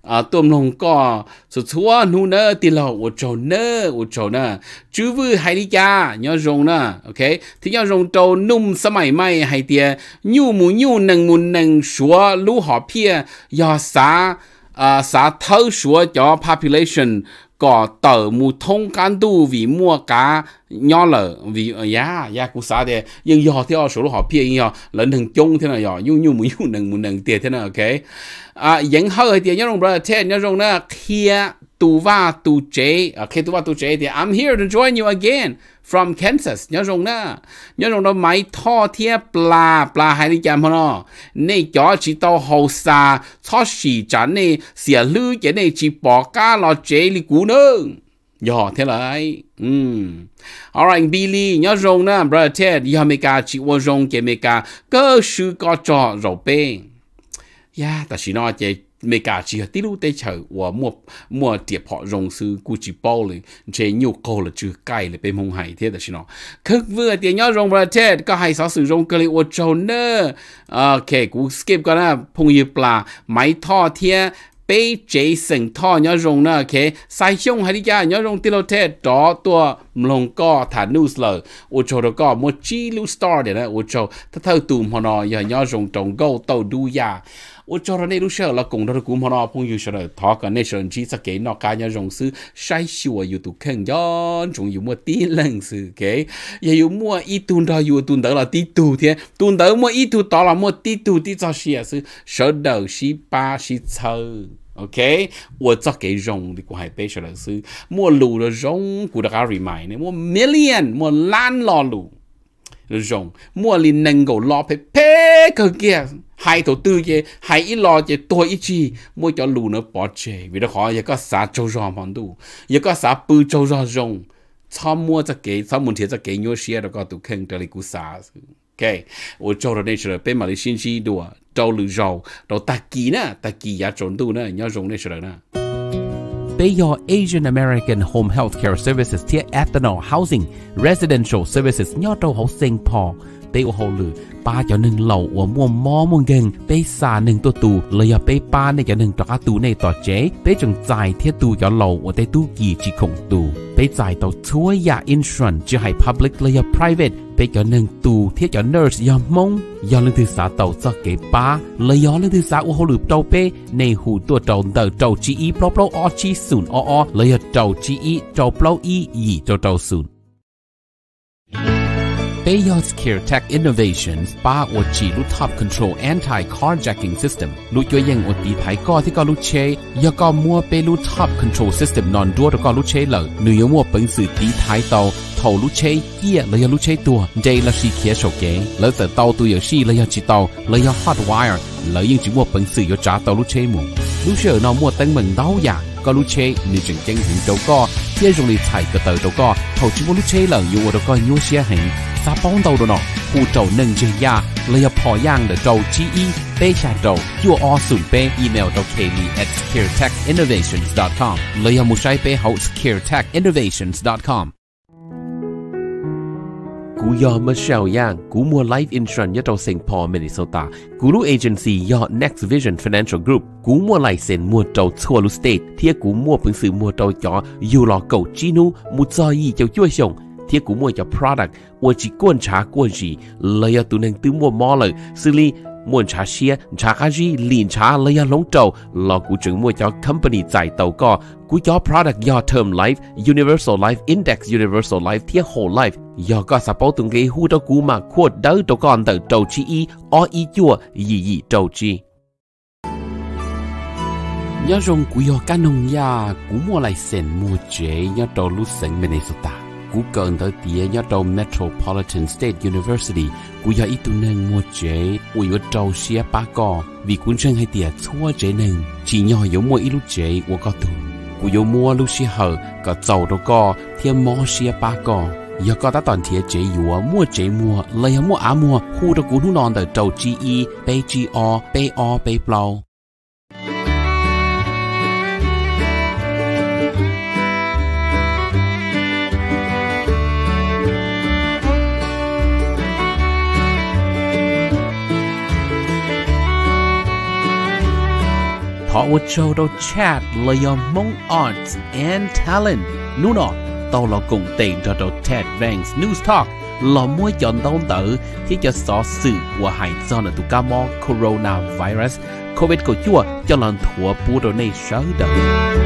à tôm lồng cò số chúa nu nơ tì lò ô trầu nơ ô trầu nơ chú vư hay đi cha nhớ rong nơ ok thì nhớ rong trâu nung sơ mày mày hay tiề, nhu mu nhu nâng mu nâng chúa lú họ pia yò sa, à sa thơ chúa cho population có tờ mu thông can tu vì mua cá nhỏ lở vì ya dạ, ya dạ, cú sa thế nhưng họ theo số họ phi họ lần thằng chung thế nào yo nhu nhu mu nhu nâng mu nâng tiền thế nào ok à vẫn hơi tiền nhớ rong brother thế nhớ rong na kia tuwa tu che ke tuwa tu che thì I'm here to join you again from Kansas nhớ rồi nè, nhớ rồi đó máy thọ thiệp bla bla hai đi chạm nó nay cho chỉ tao hậu sa cho sĩ chán này xỉa à lư cái nè chỉ bỏ cá lo chế li cú nữa Yo, thế là ấy. Mm. Alright, Billy, nhớ rồi nè, brother Ted, yo mê ca, chị vô rồng kê mê ca, cơ sư có cho rồi bê. Yeah, dạ, ta chỉ nói chế 每家只系啲路地球，我莫莫跌破榕树，估计包了，这牛高了就盖了，被蒙害贴的是喏。可我点要榕不了贴，个还少是榕个里我走呢。OK，古 skip 个啦，朋友啦，买套贴。被 Jason 套要用呢，OK，塞胸还得加要用第六贴多多龙哥他 news 了，我做的个莫记录 star 的呢，我做他偷渡么呢，要要用中国到度呀。ô cho ra nên lúc sau là cùng đó cũng mà nó phong yêu sau đó thọ cả nên sau chỉ sẽ nó cá nhân rồng sư sai sửa yêu tụ khen yon chúng yêu mua tí lần sư kể giờ yêu mua ít tuần đó yêu tuần đó là tí tu thế tuần đó mua ít tu đó là mua tí tu tí cho xí sư sở đầu xí ba xí sơ OK，我只给用的国海背下来是，我路的用古的咖喱买呢，我 million，我烂老路。rong mua li nâng gầu lo phải pê cơ kia hai tổ tư ye hai ít lo ye tôi ít chi mua cho lù nó bỏ chê vì nó khó ye có xã châu rong mòn đủ ye có xã bư châu rong rộng cho mua cho kế cho muốn thiệt cho kế nhớ xe đó có tụ khen trở lại cú xã ok ô châu rồi đây rồi bên mà đi xin chi đùa châu lù rầu đầu ta kỳ nè ta kỳ giá trốn tu nè nhớ rong đây rồi nè Bayor Asian American Home Health Care Services Tier Ethanol Housing Residential Services Nho Ho Hậu Singapore ป้อหลือป้าจะหนึ่งเหล่าอวม่วมมอมงเงเปสาหนึ่งตัวตูเลยอย่าเปป้าในจะหนึ่งตระตูในต่อเจ๊เปจงใจเทียตูจะเหล่าอวตตู้กี่จีคงตูเปจ่ายต่อช่วยยาอินชรันจะให้ public เลยอย่า private เปจะหนึ่งตูเทียจอ nurse ยอมงยอลึงถือสาเต่าสะเกป้าเลยยอลึงถือสาอุหลือเต่าเปในหูตัวเต่าเต่าเต่าจีอีเปล่าเปล่าออจีศูนย์ออเลยเต่าจีอีเต่าเปล่าอีอีเต่าเต่าศูนย์ Bayos Care Tech Innovations 巴我记录 Top Control Anti Carjacking System 录脚印我底牌个这个录切要个摸被录 Top Control System co 难多的个录切了，你有么本事底牌到头录切也了要录切多，这了是开手机，了在到都有事了要知道了要 Hot Wire hình. 那帮到的呢？湖州能这呀，了要跑样的州之一，北下州就奥顺北 email 到 Kelly at caretechinnovations.com，了要木晒背后 dot caretechinnovations.com。กูยอมมาเชลย่างกูมัว life insurance ยะเจ้าเซิงพอมินิโซตากูรู้เอเจนซี่ยอ next vision financial group กูมัวไลเซนมัวเจ้าทั่วลุสเตทเทียกูมัวพึงสื่อมัวเจ้าจออยู่รอเก่าจีนูมุจอยีเจ้าจ้วยชง thiết cũng mua cho product mua chỉ quan trả quan gì lấy tụ nên tứ mua mỏ lợi, xử lý mua trà xe trà cá gì liền trà lấy lóng trầu lo cụ trưởng mua cho company giải tàu co cú cho product do term life universal life index universal life thiết whole life do có support tung cái hu đó cú mà khu đỡ trâu con tờ trâu chi y o y chua gì gì trâu chi nhớ rong cú yo nông ya cú mua lại sen mua chế nhớ trâu lúc sen Minnesota cú cần tới tía nhớ trâu Metropolitan State University cú giờ ít tu nâng mua chế ủy vật trâu xia ba cò vì cuốn chân hay tía chua chế nâng chỉ nhỏ yếu mua ít lúc chế của có tù cú yếu mua lúc xí hở có dầu đâu cò thiên mò xia ba cò giờ có ta toàn thiệt chế yếu mua chế mua lấy mua á mua khu đó cú nu nón tới trâu chi y bay chi o bay o bay plau Hotwood Show đó chat Leon Mong Art and Talent Nú nọ Tao là cùng tiền cho đồ Ted Vance News Talk Là mua chọn đón tử Khi cho xó sự của hải do là tụ mo mò Coronavirus COVID của chua cho lần thua bù đồ này sớ đời